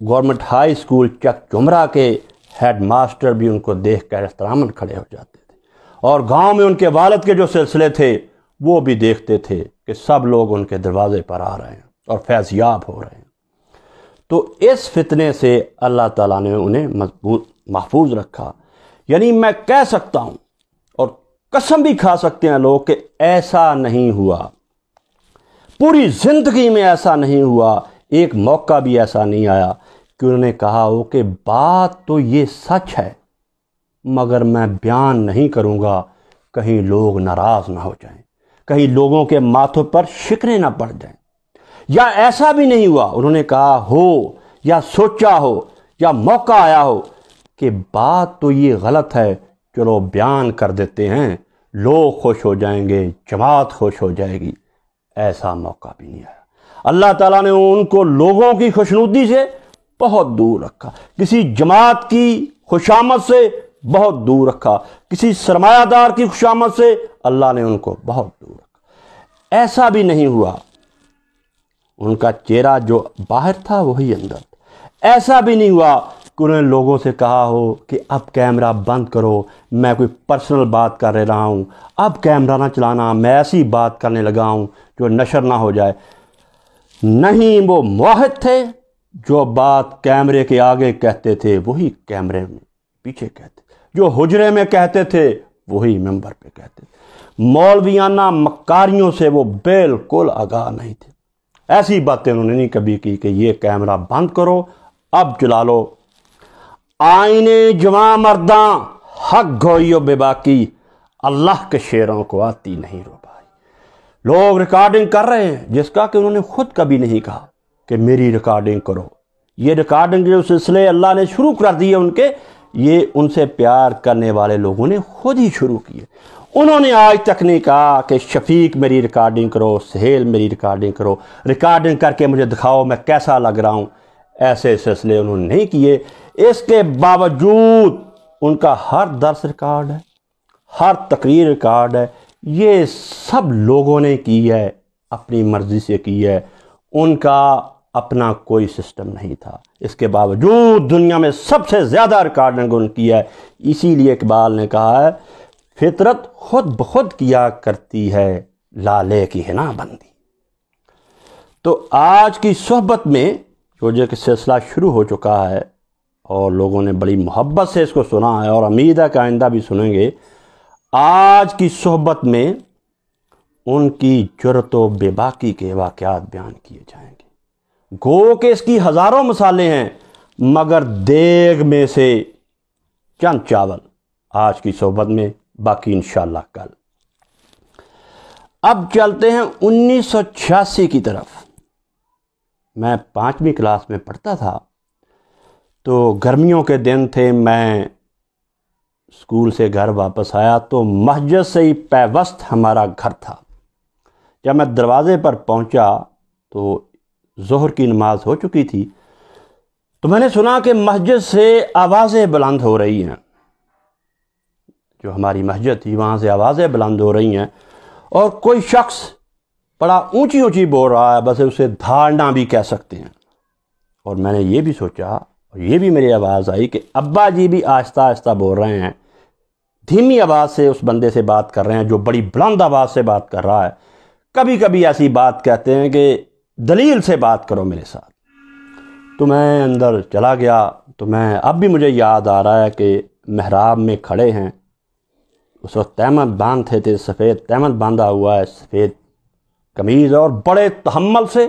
government high school Chak Jhumra के हेड मास्टर भी उनको देख कर एहतरामन खड़े हो जाते थे और गांव में उनके वालद के जो सिलसिले थे वो भी देखते थे कि सब लोग उनके दरवाज़े पर आ रहे हैं और फैज़याब हो रहे हैं तो इस फितने से अल्लाह ताला ने उन्हें मजबूत महफूज रखा यानी मैं कह सकता हूँ और कसम भी खा सकते हैं लोग कि ऐसा नहीं हुआ पूरी ज़िंदगी में ऐसा नहीं हुआ एक मौका भी ऐसा नहीं आया कि उन्होंने कहा हो कि बात तो ये सच है मगर मैं बयान नहीं करूँगा कहीं लोग नाराज़ ना हो जाएं कहीं लोगों के माथों पर शिकने ना पड़ जाएं या ऐसा भी नहीं हुआ उन्होंने कहा हो या सोचा हो या मौका आया हो कि बात तो ये गलत है चलो बयान कर देते हैं लोग खुश हो जाएंगे जमात खुश हो जाएगी ऐसा मौका भी नहीं आया अल्लाह ताला ने उनको लोगों की खुशनुदी से बहुत दूर रखा किसी जमात की खुशामद से बहुत दूर रखा किसी सरमायादार की खुशामद से अल्लाह ने उनको बहुत दूर रखा ऐसा भी नहीं हुआ उनका चेहरा जो बाहर था वही अंदर ऐसा भी नहीं हुआ कि उन्होंने लोगों से कहा हो कि अब कैमरा बंद करो मैं कोई पर्सनल बात कर रहा हूँ अब कैमरा ना चलाना मैं ऐसी बात करने लगा हूँ जो नशर ना हो जाए नहीं वो मोहित थे जो बात कैमरे के आगे कहते थे वही कैमरे में पीछे कहते जो हुजरे में कहते थे वही मेंबर पे कहते मौलवियाना मकारियों से वो बिल्कुल आगाह नहीं थे ऐसी बातें उन्होंने नहीं कभी की कि ये कैमरा बंद करो अब चला लो आईने जवां मर्दा हक गोइयो बेबाकी अल्लाह के शेरों को आती नहीं रो पाई लोग रिकॉर्डिंग कर रहे हैं जिसका कि उन्होंने खुद कभी नहीं कहा कि मेरी रिकॉर्डिंग करो ये रिकॉर्डिंग जो सिलसिले अल्लाह ने शुरू कर दिए उनके ये उनसे प्यार करने वाले लोगों ने खुद ही शुरू किए उन्होंने आज तक नहीं कहा कि शफीक मेरी रिकॉर्डिंग करो सहेल मेरी रिकॉर्डिंग करो रिकॉर्डिंग करके मुझे दिखाओ मैं कैसा लग रहा हूँ ऐसे सिलसिले उन्होंने नहीं किए इसके बावजूद उनका हर दर्स रिकॉर्ड है हर तकरीर रिकॉर्ड है ये सब लोगों ने की है अपनी मर्ज़ी से की है उनका अपना कोई सिस्टम नहीं था इसके बावजूद दुनिया में सबसे ज़्यादा रिकॉर्डिंग उनकी है इसीलिए इकबाल ने कहा है फितरत खुद ब खुद किया करती है लाले की हिना बंदी तो आज की सोहबत में जो जो कि सिलसिला शुरू हो चुका है और लोगों ने बड़ी मोहब्बत से इसको सुना है और उम्मीद है कि आइंदा भी सुनेंगे आज की सोहबत में उनकी जरूरत बेबाकी के वाक़ात बयान किए जाएंगे गो के इसकी हज़ारों मसाले हैं मगर देग में से चंद चावल आज की सोहबत में बाकी इन कल अब चलते हैं 1986 की तरफ मैं पाँचवीं क्लास में पढ़ता था तो गर्मियों के दिन थे मैं स्कूल से घर वापस आया तो मस्जिद से ही पैवस्त हमारा घर था जब मैं दरवाज़े पर पहुंचा तो जहर की नमाज हो चुकी थी तो मैंने सुना कि मस्जिद से आवाज़ें बुलंद हो रही हैं जो हमारी मस्जिद थी वहाँ से आवाज़ें बुलंद हो रही हैं और कोई शख्स बड़ा ऊंची ऊंची बोल रहा है बस उसे धारणा भी कह सकते हैं और मैंने ये भी सोचा और ये भी मेरी आवाज़ आई कि अब्बा जी भी आहिस्ता आहिस्ता बोल रहे हैं धीमी आवाज़ से उस बंदे से बात कर रहे हैं जो बड़ी बुलंद आवाज़ से बात कर रहा है कभी कभी ऐसी बात कहते हैं कि दलील से बात करो मेरे साथ तो मैं अंदर चला गया तो मैं अब भी मुझे याद आ रहा है कि महराब में खड़े हैं उस वक्त तैमत बांध थे थे सफ़ेद तैमत बांधा हुआ है सफ़ेद कमीज़ और बड़े तहमल से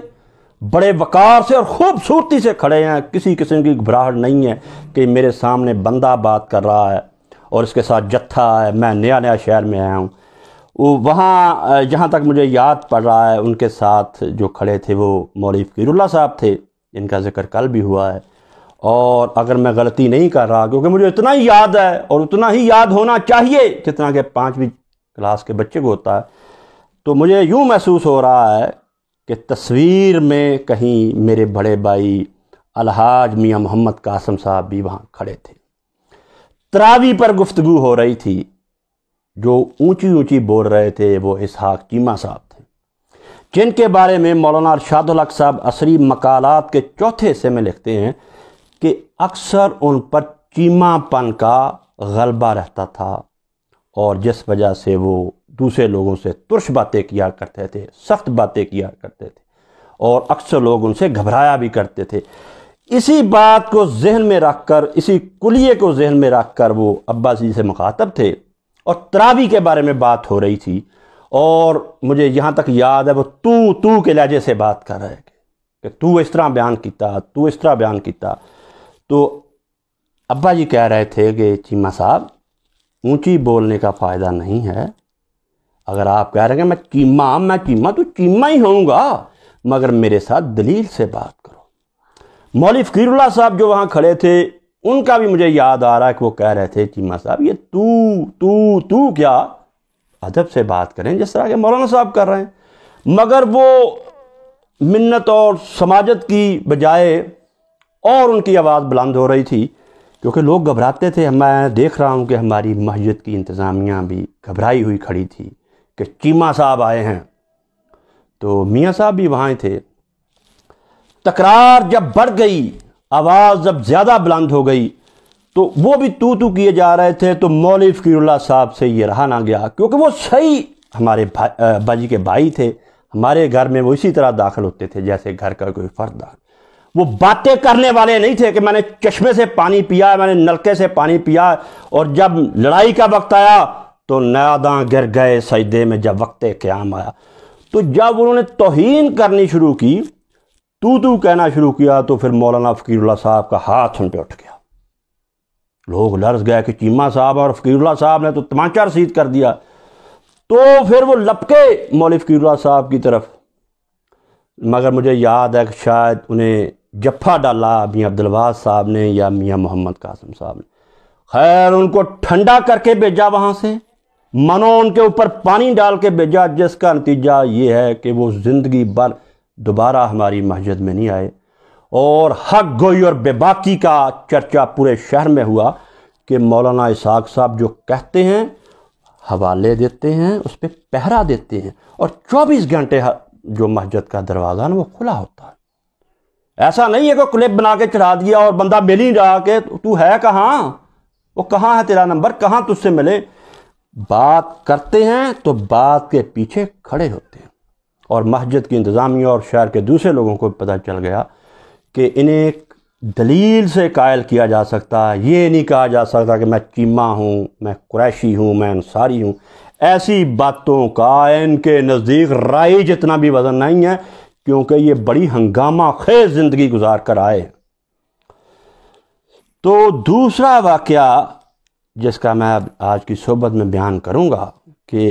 बड़े वक़ार से और ख़ूबसूरती से खड़े हैं किसी किस्म की घबराहट नहीं है कि मेरे सामने बंदा बात कर रहा है और इसके साथ जत्था है मैं नया नया शहर में आया हूँ वो वहाँ जहाँ तक मुझे याद पड़ रहा है उनके साथ जो खड़े थे वो मौलवी साहब थे इनका ज़िक्र कल भी हुआ है और अगर मैं गलती नहीं कर रहा क्योंकि मुझे इतना ही याद है और उतना ही याद होना चाहिए जितना कि पाँचवीं क्लास के बच्चे को होता है तो मुझे यूँ महसूस हो रहा है कि तस्वीर में कहीं मेरे बड़े भाई अलहाज मियाँ मोहम्मद कासम साहब भी वहाँ खड़े थे तरावी पर गुफ्तु हो रही थी जो ऊंची ऊंची बोल रहे थे वो इसहाक चीमा साहब थे जिनके बारे में मौलाना अरशादुल्क साहब असरी मकालत के चौथे हिस्से में लिखते हैं कि अक्सर उन पर चीमापन का गलबा रहता था और जिस वजह से वो दूसरे लोगों से तुरश बातें किया करते थे सख्त बातें किया करते थे और अक्सर लोग उनसे घबराया भी करते थे इसी बात को जहन में रख कर इसी कुलिए को जहन में रख कर वो अब्बास जी से मुखातब थे और तरावी के बारे में बात हो रही थी और मुझे यहाँ तक याद है वो तू तू के लहजे से बात कर रहे थे कि तू इस तरह बयान किया तू इस तरह बयान किया तो अब्बा जी कह रहे थे कि चीमा साहब ऊंची बोलने का फ़ायदा नहीं है अगर आप कह रहे हैं मैं चीमा मैं चीमा तो चीमा ही होऊंगा मगर मेरे साथ दलील से बात करो मौली फ़कीरुल्ला साहब जो वहाँ खड़े थे उनका भी मुझे याद आ रहा है कि वो कह रहे थे चीमा साहब ये तू तू तू क्या अदब से बात करें जिस तरह के मौलाना साहब कर रहे हैं मगर वो मिन्नत और समाजत की बजाय और उनकी आवाज़ बुलंद हो रही थी क्योंकि लोग घबराते थे मैं देख रहा हूँ कि हमारी मस्जिद की इंतज़ामिया भी घबराई हुई खड़ी थी कि चीमा साहब आए हैं तो मियाँ साहब भी वहाँ थे तकरार जब बढ़ गई आवाज़ जब ज़्यादा बुलंद हो गई तो वो भी तू तू किए जा रहे थे तो मौल फ़कीरुल्ला साहब से ये रहा ना गया क्योंकि वो सही हमारे भाई बाजी के भाई थे हमारे घर में वो इसी तरह दाखिल होते थे जैसे घर का कोई फ़र्द दाखिल वो बातें करने वाले नहीं थे कि मैंने चश्मे से पानी पिया मैंने नलके से पानी पिया और जब लड़ाई का वक्त आया तो नयादा गिर गए सजदे में जब वक्त क्याम आया तो जब उन्होंने तोहन करनी शुरू की तू तू कहना शुरू किया तो फिर मौलाना फ़कीरुल्ला साहब का हाथ उन पर उठ गया लोग लर्ज गए कि चीमा साहब और फ़कीरुल्ला साहब ने तो तमाचा रसीद कर दिया तो फिर वो लपके मौल फ़कीरुल्ला साहब की तरफ मगर मुझे याद है कि शायद उन्हें जफ़ा डाला मियाँ अब्दुलवाद साहब ने या मियाँ मोहम्मद कासम साहब ने खैर उनको ठंडा करके भेजा वहाँ से मनो उनके ऊपर पानी डाल के भेजा जिसका नतीजा ये है कि वो ज़िंदगी भर दोबारा हमारी मस्जिद में नहीं आए और हक गोई और बेबाकी का चर्चा पूरे शहर में हुआ कि मौलाना इसहाक साहब जो कहते हैं हवाले देते हैं उस पर पहरा देते हैं और 24 घंटे जो मस्जिद का दरवाज़ा ना वो खुला होता है ऐसा नहीं है कि क्लिप बना के चढ़ा दिया और बंदा मिल ही रहा के तू है कहाँ वो कहाँ है तेरा नंबर कहाँ तुझसे मिले बात करते हैं तो बात के पीछे खड़े होते हैं और मस्जिद की इंतज़ामिया और शहर के दूसरे लोगों को पता चल गया कि इन्हें दलील से कायल किया जा सकता ये नहीं कहा जा सकता कि मैं चीमा हूँ मैं कुरैशी हूँ मैं अंसारी हूँ ऐसी बातों का इनके नज़दीक राय जितना भी वज़न नहीं है क्योंकि ये बड़ी हंगामा खेज ज़िंदगी गुजार कर आए तो दूसरा वाक़ जिसका मैं आज की सोबत में बयान करूँगा कि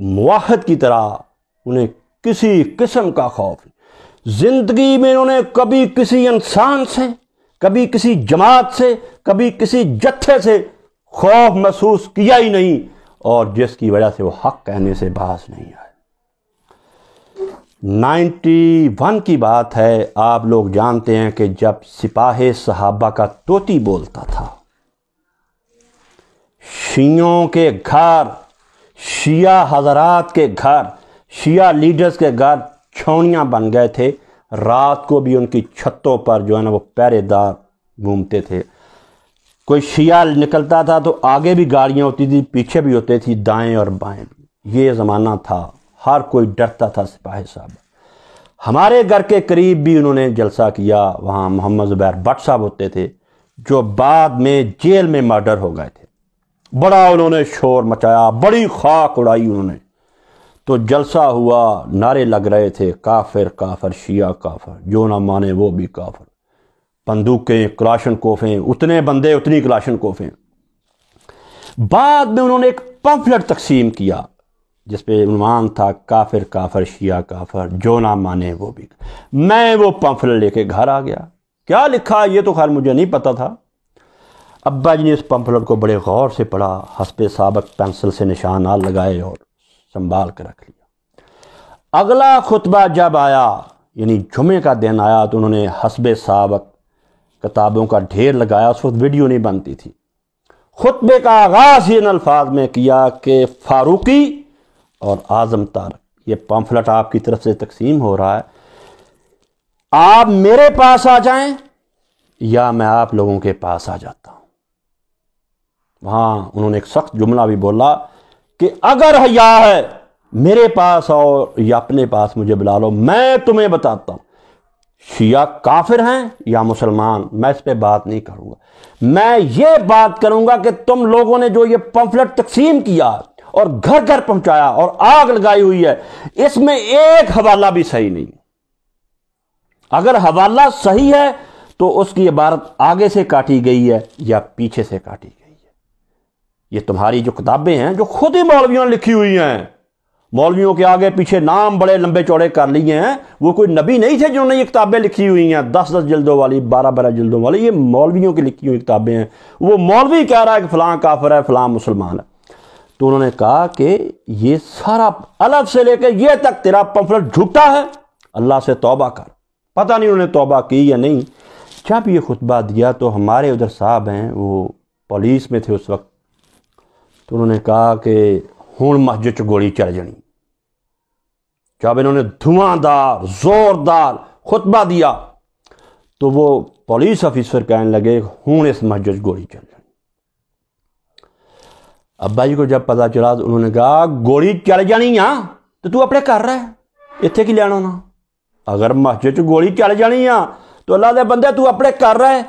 मुआहद की तरह उन्हें किसी किस्म का खौफ ज़िंदगी में उन्होंने कभी किसी इंसान से कभी किसी जमात से कभी किसी जत्थे से खौफ महसूस किया ही नहीं और जिसकी वजह से वो हक कहने से बाज नहीं आए 91 की बात है आप लोग जानते हैं कि जब सिपाही सहाबा का तोती बोलता था शियों के घर शिया हजरात के घर शिया लीडर्स के घर छौनियाँ बन गए थे रात को भी उनकी छतों पर जो है ना वो पहरेदार घूमते थे कोई शिया निकलता था तो आगे भी गाड़ियाँ होती थी पीछे भी होती थी दाएं और बाएं ये ज़माना था हर कोई डरता था सिपाही साहब हमारे घर के करीब भी उन्होंने जलसा किया वहाँ मोहम्मद ज़ुबैर भट्ट साहब होते थे जो बाद में जेल में मर्डर हो गए थे बड़ा उन्होंने शोर मचाया बड़ी खाक उड़ाई उन्होंने तो जलसा हुआ नारे लग रहे थे काफिर काफर शिया काफर जो ना माने वो भी काफर बंदूकें कलाशन कोफें उतने बंदे उतनी कलाशन कोफें बाद में उन्होंने एक पंफलेट तकसीम किया जिस पे उनवान था काफिर काफर शिया काफर जो ना माने वो भी मैं वो पंफलेट लेके घर आ गया क्या लिखा ये तो खैर मुझे नहीं पता था अब्बा जी ने उस पंफलेट को बड़े गौर से पढ़ा हसब सबक पेंसिल से निशाना लगाए और संभाल कर रख लिया अगला खुतबा जब आया यानी जुमे का दिन आया तो उन्होंने हसब सबक किताबों का ढेर लगाया उस वक्त वीडियो नहीं बनती थी खुतबे का आगाज़ ही इन अल्फाज में किया कि फ़ारूकी और आज़म तार ये पंफलट आपकी तरफ से तकसीम हो रहा है आप मेरे पास आ जाएं या मैं आप लोगों के पास आ जाता हूं वहां उन्होंने एक सख्त जुमला भी बोला कि अगर या है मेरे पास आओ या अपने पास मुझे बुला लो मैं तुम्हें बताता हूं शिया काफिर हैं या मुसलमान मैं इस पर बात नहीं करूंगा मैं ये बात करूंगा कि तुम लोगों ने जो ये पंफलेट तकसीम किया और घर घर पहुंचाया और आग लगाई हुई है इसमें एक हवाला भी सही नहीं अगर हवाला सही है तो उसकी इबारत आगे से काटी गई है या पीछे से काटी गई है ये तुम्हारी जो किताबें हैं जो खुद ही मौलवियों ने लिखी हुई हैं मौलवियों के आगे पीछे नाम बड़े लंबे चौड़े कर लिए हैं वो कोई नबी नहीं थे जिन्होंने ये किताबें लिखी हुई हैं दस दस जल्दों वाली बारह बारह जल्दों वाली ये मौलवियों की लिखी हुई किताबें हैं वो मौलवी कह रहा है कि फलां काफर है फलां मुसलमान है तो उन्होंने कहा कि ये सारा अलग से लेकर ये तक तेरा पंफलट झूठा है अल्लाह से तोबा कर पता नहीं उन्होंने तोबा की या नहीं जब ये खुतबा दिया तो हमारे उधर साहब हैं वो पुलिस में थे उस वक्त तो उन्होंने कहा कि हूँ मस्जिद च गोली चल जानी जब इन्होंने धुआंधार जोरदार खुतबा दिया तो वो पुलिस ऑफिसर कहने लगे हूँ इस मस्जिद गोली चल अब्बा जी ਜਦ ਪਤਾ पता चला तो उन्होंने कहा ਗੋਲੀ ਚੱਲ ਜਾਣੀ ਆ ਤੇ ਤੂੰ ਆਪਣੇ घर रह ਇੱਥੇ ਕੀ ਲੈਣਾ ਨਾ ਅਗਰ ਮਸਜਿਦ 'ਚ ਗੋਲੀ ਚੱਲ ਜਾਣੀ ਆ ਤੋ ਅੱਲਾ ਦੇ ਬੰਦੇ ਤੂੰ ਆਪਣੇ ਕਰ ਰਹਿ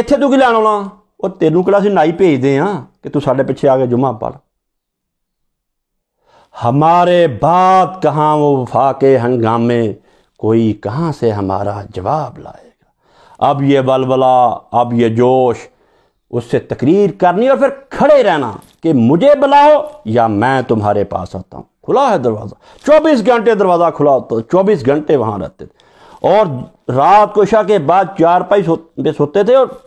ਇੱਥੇ ਤੂੰ ਕੀ ਲੈਣ ਆਉਣਾ ਉਹ ਤੈਨੂੰ ਕਿਹੜਾ ਅਸੀਂ ਨਾਈ ਭੇਜਦੇ ਆ ਕਿ ਤੂੰ ਸਾਡੇ ਪਿੱਛੇ ਆ ਕੇ ਜੁਮਾ ਪੜ ਹਮਾਰੇ ਬਾਤ ਕਹਾਂ ਉਹ ਵਫਾ ਕੇ ਹੰਗਾਮੇ ਕੋਈ ਕਹਾਂ ਸੇ ਹਮਾਰਾ ਜਵਾਬ ਲਾਏਗਾ ਇਹ ਬਲਬਲਾ ਅਬ ਇਹ ਜੋਸ਼ ਉਸ ਸੇ ਤਕਰੀਰ ਕਰਨੀ ਔਰ ਫਿਰ ਖੜੇ ਰਹਿਣਾ कि मुझे बुलाओ या मैं तुम्हारे पास आता हूँ खुला है दरवाज़ा चौबीस घंटे दरवाज़ा खुला होता चौबीस घंटे वहाँ रहते थे और रात को शाह के बाद चार पाई सो, सोते थे और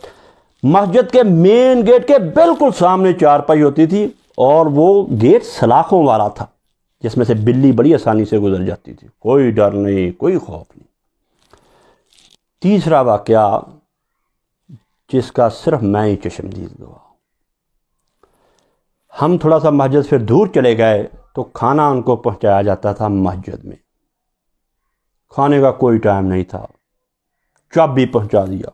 मस्जिद के मेन गेट के बिल्कुल सामने चारपाई होती थी और वो गेट सलाखों वाला था जिसमें से बिल्ली बड़ी आसानी से गुजर जाती थी कोई डर नहीं कोई खौफ नहीं तीसरा वाक्य जिसका सिर्फ मैं ही चश्मदीद गवा हम थोड़ा सा मस्जिद फिर दूर चले गए तो खाना उनको पहुंचाया जाता था मस्जिद में खाने का कोई टाइम नहीं था जब भी पहुंचा दिया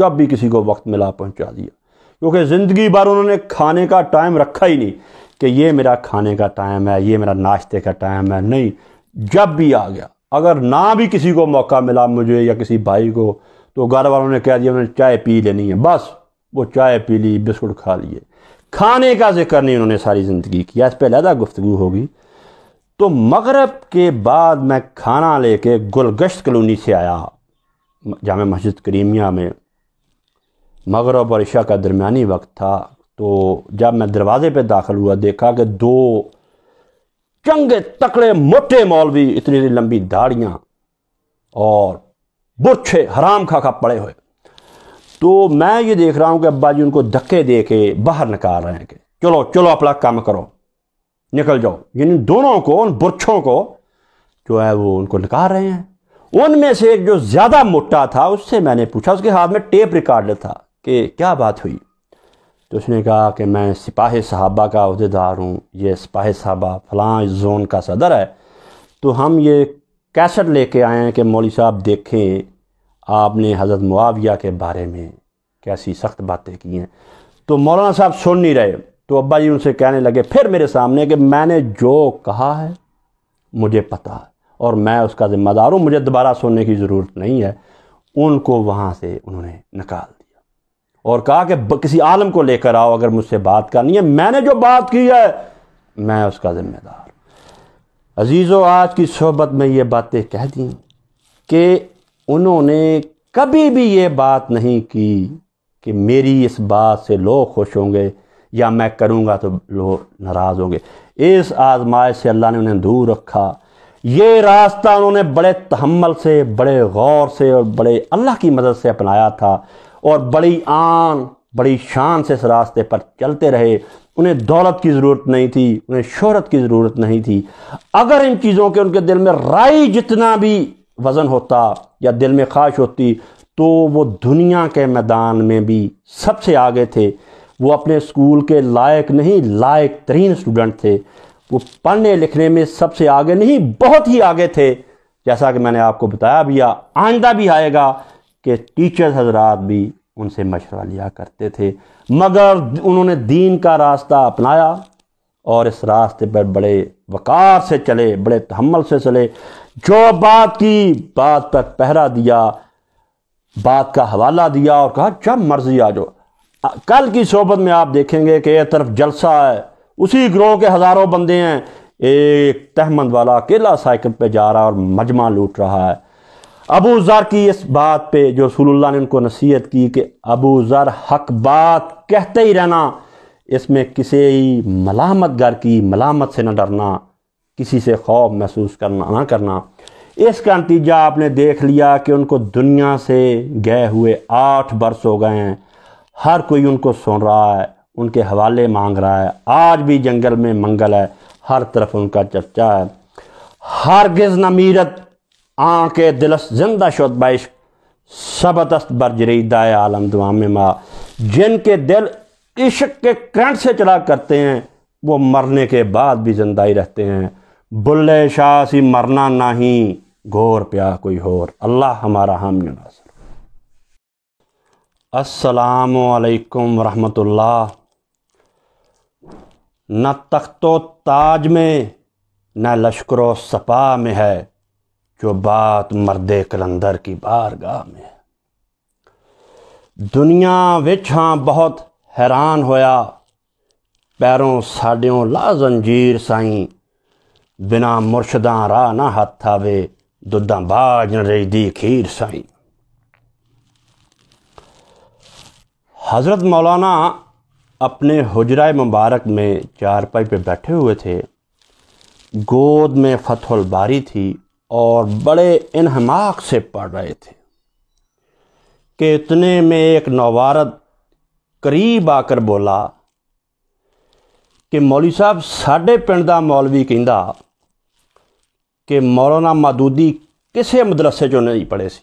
जब भी किसी को वक्त मिला पहुंचा दिया क्योंकि ज़िंदगी भर उन्होंने खाने का टाइम रखा ही नहीं कि ये मेरा खाने का टाइम है ये मेरा नाश्ते का टाइम है नहीं जब भी आ गया अगर ना भी किसी को मौका मिला मुझे या किसी भाई को तो घर वालों ने कह दिया मैंने चाय पी लेनी है बस वो चाय पी ली बिस्कुट खा लिए खाने का जिक्र नहीं उन्होंने सारी ज़िंदगी किया इस पर लहदा गुफ्तु होगी तो मगरब के बाद मैं खाना लेके गुलगश्त कलोनी से आया जाम मस्जिद करीमिया में मगरब और इशा का दरमिया वक्त था तो जब मैं दरवाज़े पे दाखिल हुआ देखा कि दो चंगे तकड़े मोटे मौलवी इतनी लंबी दाढ़ियाँ और बुरछे हराम खा खा पड़े हुए तो मैं ये देख रहा हूँ कि अब्बा जी उनको धक्के दे के बाहर निकाल रहे हैं कि चलो चलो अपना काम करो निकल जाओ यानी दोनों को उन बुरछों को जो है वो उनको निकाल रहे हैं उनमें से एक जो ज़्यादा मोटा था उससे मैंने पूछा उसके हाथ में टेप रिकॉर्ड था कि क्या बात हुई तो उसने कहा कि मैं सिपाही साहबा का अहदेदार हूँ ये सिपाही साहबा फलां जोन का सदर है तो हम ये कैसेट लेके आए हैं कि मौली साहब देखें आपने हज़रत मुआविया के बारे में कैसी सख्त बातें की हैं तो मौलाना साहब सुन नहीं रहे तो अब्बा जी उनसे कहने लगे फिर मेरे सामने कि मैंने जो कहा है मुझे पता है और मैं उसका ज़िम्मेदार हूँ मुझे दोबारा सुनने की ज़रूरत नहीं है उनको वहाँ से उन्होंने निकाल दिया और कहा कि किसी आलम को लेकर आओ अगर मुझसे बात करनी है मैंने जो बात की है मैं उसका ज़िम्मेदार अजीज़ो आज की सोहबत में ये बातें कह दी कि उन्होंने कभी भी ये बात नहीं की कि मेरी इस बात से लोग खुश होंगे या मैं करूँगा तो लोग नाराज़ होंगे इस आजमाइश से अल्लाह ने उन्हें दूर रखा ये रास्ता उन्होंने बड़े तहमल से बड़े गौर से और बड़े अल्लाह की मदद से अपनाया था और बड़ी आन बड़ी शान से इस रास्ते पर चलते रहे उन्हें दौलत की ज़रूरत नहीं थी उन्हें शहरत की ज़रूरत नहीं थी अगर इन चीज़ों के उनके दिल में राय जितना भी वज़न होता या दिल में ख्वाहिश होती तो वो दुनिया के मैदान में भी सबसे आगे थे वो अपने स्कूल के लायक नहीं लायक तरीन स्टूडेंट थे वो पढ़ने लिखने में सबसे आगे नहीं बहुत ही आगे थे जैसा कि मैंने आपको बताया भी आइंदा भी आएगा कि टीचर्स हजरात भी उनसे मशवरा लिया करते थे मगर उन्होंने दीन का रास्ता अपनाया और इस रास्ते पर बड़े वक़ार से चले बड़े तहमल से चले जो बात की बात पर पहरा दिया बात का हवाला दिया और कहा जब मर्जी आ जाओ कल की सोबत में आप देखेंगे कि एक तरफ जलसा है उसी ग्रोह के हज़ारों बंदे हैं एक तहमंद वाला अकेला साइकिल पे जा रहा है और मजमा लूट रहा है अबू ज़र की इस बात पे जो रसूलुल्लाह ने उनको नसीहत की कि अबू ज़र हक बात कहते ही रहना इसमें किसी मलामत घर की मलामत से न डरना किसी से खौफ महसूस करना ना करना इसका नतीजा आपने देख लिया कि उनको दुनिया से गए हुए आठ बरस हो गए हैं हर कोई उनको सुन रहा है उनके हवाले मांग रहा है आज भी जंगल में मंगल है हर तरफ उनका चर्चा है मीरत नमीरत के दिलस जिंदा शुद बाइश सबदस्त दाए आलम दुआम माँ जिनके दिल इश्क के करंट से चला करते हैं वो मरने के बाद भी जिंदा ही रहते हैं बुल्ले शाह सी मरना नहीं घोर प्या कोई होर अल्लाह हमारा हम नासर वालेकुम रहमतुल्लाह न तख्तो ताज में न लश्कर सपा में है जो बात मर्द कलंदर की बारगाह में है दुनिया विच हाँ बहुत हैरान होया पैरों साढ़ियों ला जंजीर साई बिना ਬਿਨਾ राह ना हाथ आवे दुद्धा बाज न रही दी खीर साई हज़रत मौलाना अपने हजरा मुबारक में चारपाई पे बैठे हुए थे गोद में फतहुल बारी थी और बड़े इनहमाक से पढ़ रहे थे कि इतने में एक नौवारद करीब आकर बोला कि मौली साहब साढ़े पिंड का मौलवी कहता कि मौलाना मादूदी किस मदरसे चो नहीं पढ़े ਸੀ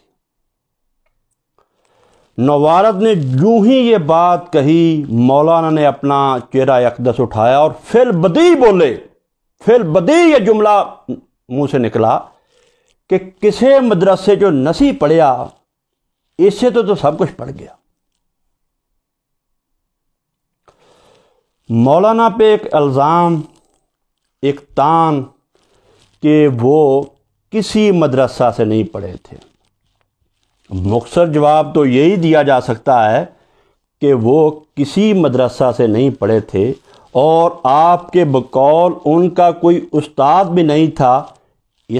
नवारद ने जू ही ये बात कही मौलाना ने अपना चेहरा यकदस उठाया और फिर बदी बोले फिर बदी ये जुमला मुंह से निकला कि किसे मदरसे जो नसी पढ़िया इससे तो तो सब कुछ पढ़ गया मौलाना पे एक अल्ज़ाम एक तान कि वो किसी मदरसा से नहीं पढ़े थे मुख्तर जवाब तो यही दिया जा सकता है कि वो किसी मदरसा से नहीं पढ़े थे और आपके बकौल उनका कोई उस्ताद भी नहीं था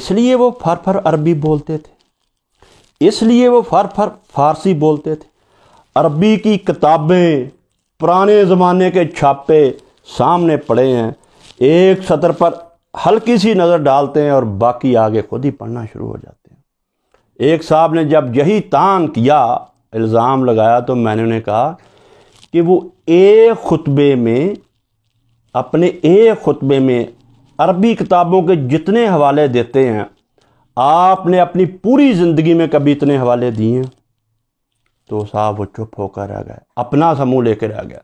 इसलिए वो फर फर अरबी बोलते थे इसलिए वो फर फर फारसी बोलते थे अरबी की किताबें पुराने ज़माने के छापे सामने पड़े हैं एक सतर पर हल्की सी नज़र डालते हैं और बाकी आगे खुद ही पढ़ना शुरू हो जाते हैं एक साहब ने जब यही तान किया इल्ज़ाम लगाया तो मैंने उन्हें कहा कि वो एक खुतबे में अपने एक खुतबे में अरबी किताबों के जितने हवाले देते हैं आपने अपनी पूरी ज़िंदगी में कभी इतने हवाले दिए हैं तो साहब वो चुप होकर रह गए अपना समूह लेकर रह गया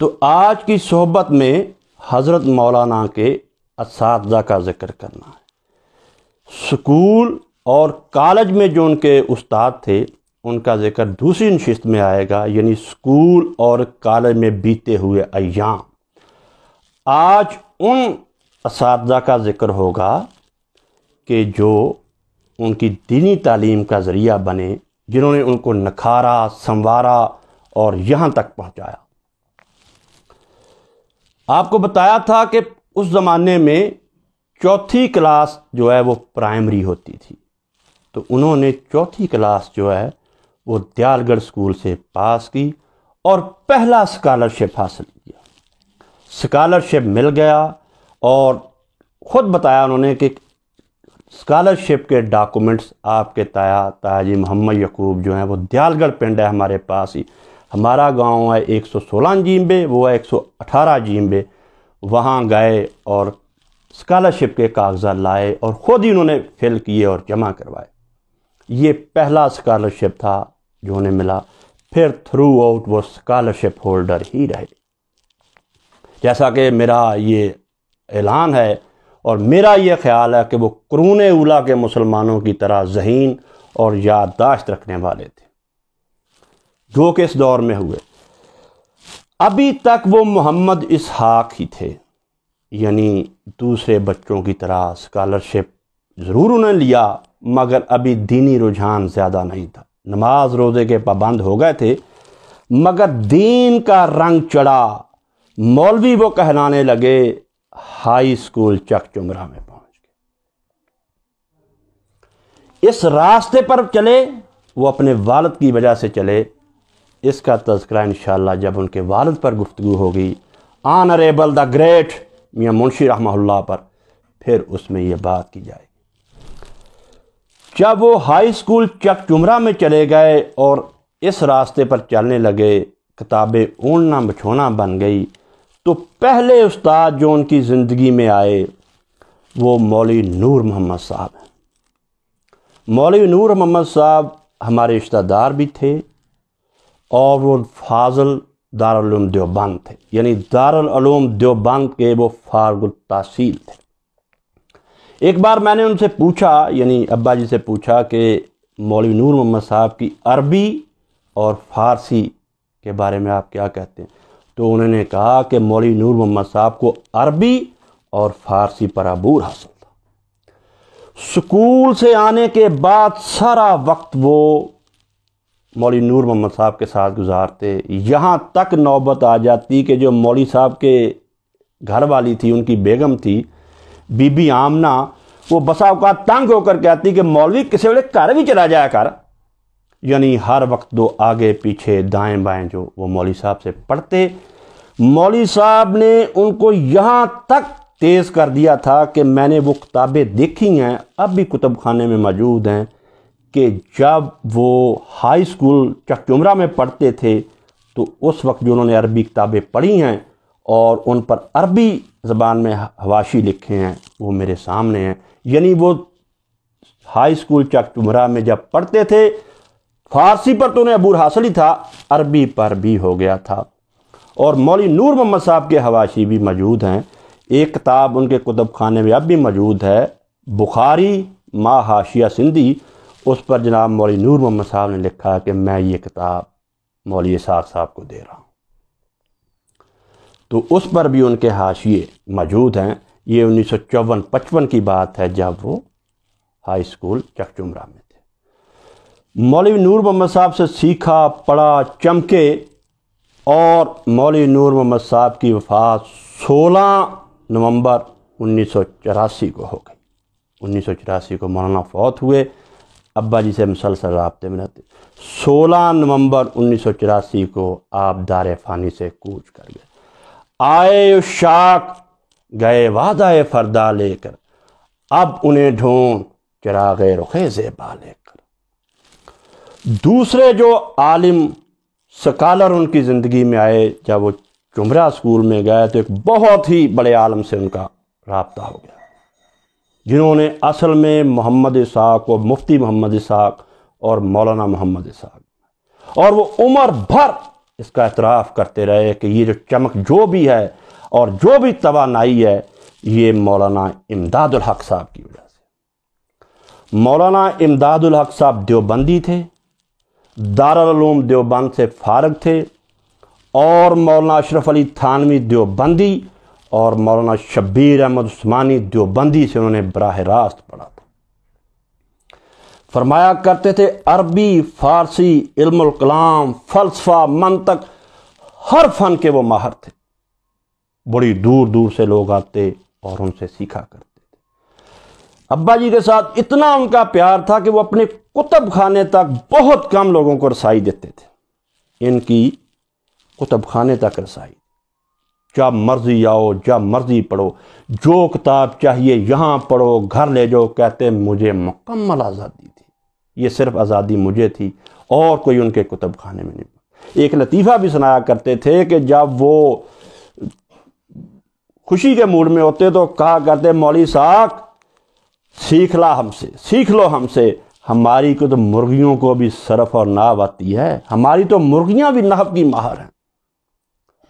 तो आज की सोहबत में हज़रत मौलाना के इस का ज़िक्र करना है स्कूल और कॉलेज में जो उनके उस्ताद थे उनका जिक्र दूसरी नशस्त में आएगा यानी स्कूल और कॉलेज में बीते हुए अयाम आज उन इस का ज़िक्र होगा कि जो उनकी दीनी तालीम का ज़रिया बने जिन्होंने उनको नखारा संवारा और यहाँ तक पहुँचाया आपको बताया था कि उस ज़माने में चौथी क्लास जो है वो प्राइमरी होती थी तो उन्होंने चौथी क्लास जो है वो दयालगढ़ स्कूल से पास की और पहला स्कॉलरशिप हासिल किया स्कॉलरशिप मिल गया और ख़ुद बताया उन्होंने कि स्कॉलरशिप के डॉक्यूमेंट्स आपके ताया ताजी मोहम्मद यकूब जो हैं वो दयालगढ़ पिंड है हमारे पास ही हमारा गांव है 116 सोलह जीम्बे वो है 118 जीम जीम्बे वहाँ गए और स्कॉलरशिप के कागजात लाए और ख़ुद ही उन्होंने फिल किए और जमा करवाए ये पहला स्कॉलरशिप था जो उन्हें मिला फिर थ्रू आउट वो स्कॉलरशिप होल्डर ही रहे जैसा कि मेरा ये ऐलान है और मेरा ये ख्याल है कि वो करून उला के मुसलमानों की तरह जहीन और याददाश्त रखने वाले थे जो कि इस दौर में हुए अभी तक वो मोहम्मद इसहाक ही थे यानी दूसरे बच्चों की तरह स्कॉलरशिप ज़रूर उन्हें लिया मगर अभी दीनी रुझान ज़्यादा नहीं था नमाज रोज़े के पाबंद हो गए थे मगर दीन का रंग चढ़ा मौलवी वो कहलाने लगे हाई स्कूल चक चुमरा में पहुंच गए इस रास्ते पर चले वो अपने वालद की वजह से चले इसका तस्करा इन जब उनके वालद पर गुफ्तु होगी आनरेबल द ग्रेट मियाँ मुंशी रहा पर फिर उसमें यह बात की जाएगी जब वो हाई स्कूल चक चुमरा में चले गए और इस रास्ते पर चलने लगे किताबें ऊँढना बछोना बन गई तो पहले उस्ताद जो उनकी ज़िंदगी में आए वो मौली नूर मोहम्मद साहब हैं मौली नूर मोहम्मद साहब हमारे रिश्तेदार भी थे और वो फाजल दारूम देवबंद थे यानी दारूम देवबंद के वो फारगुल तहसील थे एक बार मैंने उनसे पूछा यानी अब्बा जी से पूछा कि मौलवी नूर मोहम्मद साहब की अरबी और फ़ारसी के बारे में आप क्या कहते हैं तो उन्होंने कहा कि मौलवी नूर मोहम्मद साहब को अरबी और फ़ारसी पर अबूर हासिल था स्कूल से आने के बाद सारा वक्त वो मौली नूर मोहम्मद साहब के साथ गुजारते यहाँ तक नौबत आ जाती कि जो मौली साहब के घर वाली थी उनकी बेगम थी बीबी आमना वो बसा अवकात तंग होकर कहती कि मौलवी किसी वे घर भी चला जाया कर यानी हर वक्त दो आगे पीछे दाएं बाएं जो वो मौली साहब से पढ़ते मौली साहब ने उनको यहाँ तक तेज़ कर दिया था कि मैंने वो किताबें देखी हैं अब भी कुतुब खाने में मौजूद हैं कि जब वो हाई स्कूल चकचुमरा में पढ़ते थे तो उस वक्त जो उन्होंने अरबी किताबें पढ़ी हैं और उन पर अरबी ज़बान में हवाशी लिखे हैं वो मेरे सामने हैं यानी वो हाई स्कूल चकचुमरा में जब पढ़ते थे फारसी पर तो उन्हें अबूर हासिल ही था अरबी पर भी हो गया था और मौली नूर मोहम्मद साहब के हवाशी भी मौजूद हैं एक किताब उनके कुतुब खाने में अब भी मौजूद है बुखारी माँ हाशिया सिंधी उस पर जनाब मौली नूर मोहम्मद साहब ने लिखा कि मैं ये किताब मौली इसाक साहब को दे रहा हूँ तो उस पर भी उनके हाशिए मौजूद हैं ये उन्नीस सौ चौवन पचपन की बात है जब वो हाई स्कूल चकचुमरा में थे मौलवी नूर मोहम्मद साहब से सीखा पढ़ा चमके और मौलवी नूर मोहम्मद साहब की वफात सोलह नवंबर उन्नीस सौ चौरासी को हो गई उन्नीस सौ चौरासी को मौलाना फौत हुए अब्बा जी से मुसलसल रबते में रहते सोलह नवंबर उन्नीस सौ चौरासी को आप दार फ़ानी से कूच कर गए आए शाख गए वादा फरदा लेकर अब उन्हें ढूंढ चिराग रुखे जेबा लेकर दूसरे जो आलिम सकालर उनकी ज़िंदगी में आए जब वो चुमरा स्कूल में गए तो एक बहुत ही बड़े आलम से उनका रबता हो गया जिन्होंने असल में मोहम्मद इसाक और मुफ्ती मोहम्मद इसाक और मौलाना मोहम्मद इसाक और वो उम्र भर इसका एतराफ़ करते रहे कि ये जो चमक जो भी है और जो भी तोानाई है ये मौलाना इमदादुल हक साहब की वजह से मौलाना इमदादुल हक साहब देवबंदी थे दारूम देवबंद से फारग थे और मौलाना अशरफ अली थानवी देवबंदी और मौलाना शब्बीर अहमद उस्मानी दियोबंदी से उन्होंने बरह रास्त पढ़ा था फरमाया करते थे अरबी फारसी इल्म फ़लसफ़ा मंतक हर फ़न के वो माहर थे बड़ी दूर दूर से लोग आते और उनसे सीखा करते थे अब्बा जी के साथ इतना उनका प्यार था कि वो अपने कुतुब खाने तक बहुत कम लोगों को रसाई देते थे इनकी कुतुब खाने तक रसाई जब मर्ज़ी आओ जब मर्ज़ी पढ़ो जो किताब चाहिए यहाँ पढ़ो घर ले जाओ कहते मुझे मुकम्मल आज़ादी थी ये सिर्फ आज़ादी मुझे थी और कोई उनके कुतुब खाने में नहीं एक लतीफ़ा भी सुनाया करते थे कि जब वो खुशी के मूड में होते तो कहा करते मौली साहब सीख ला हमसे सीख लो हमसे हमारी को तो मुर्गियों को भी सरफ और नाव आती है हमारी तो मुर्गियाँ भी नाव की माहर हैं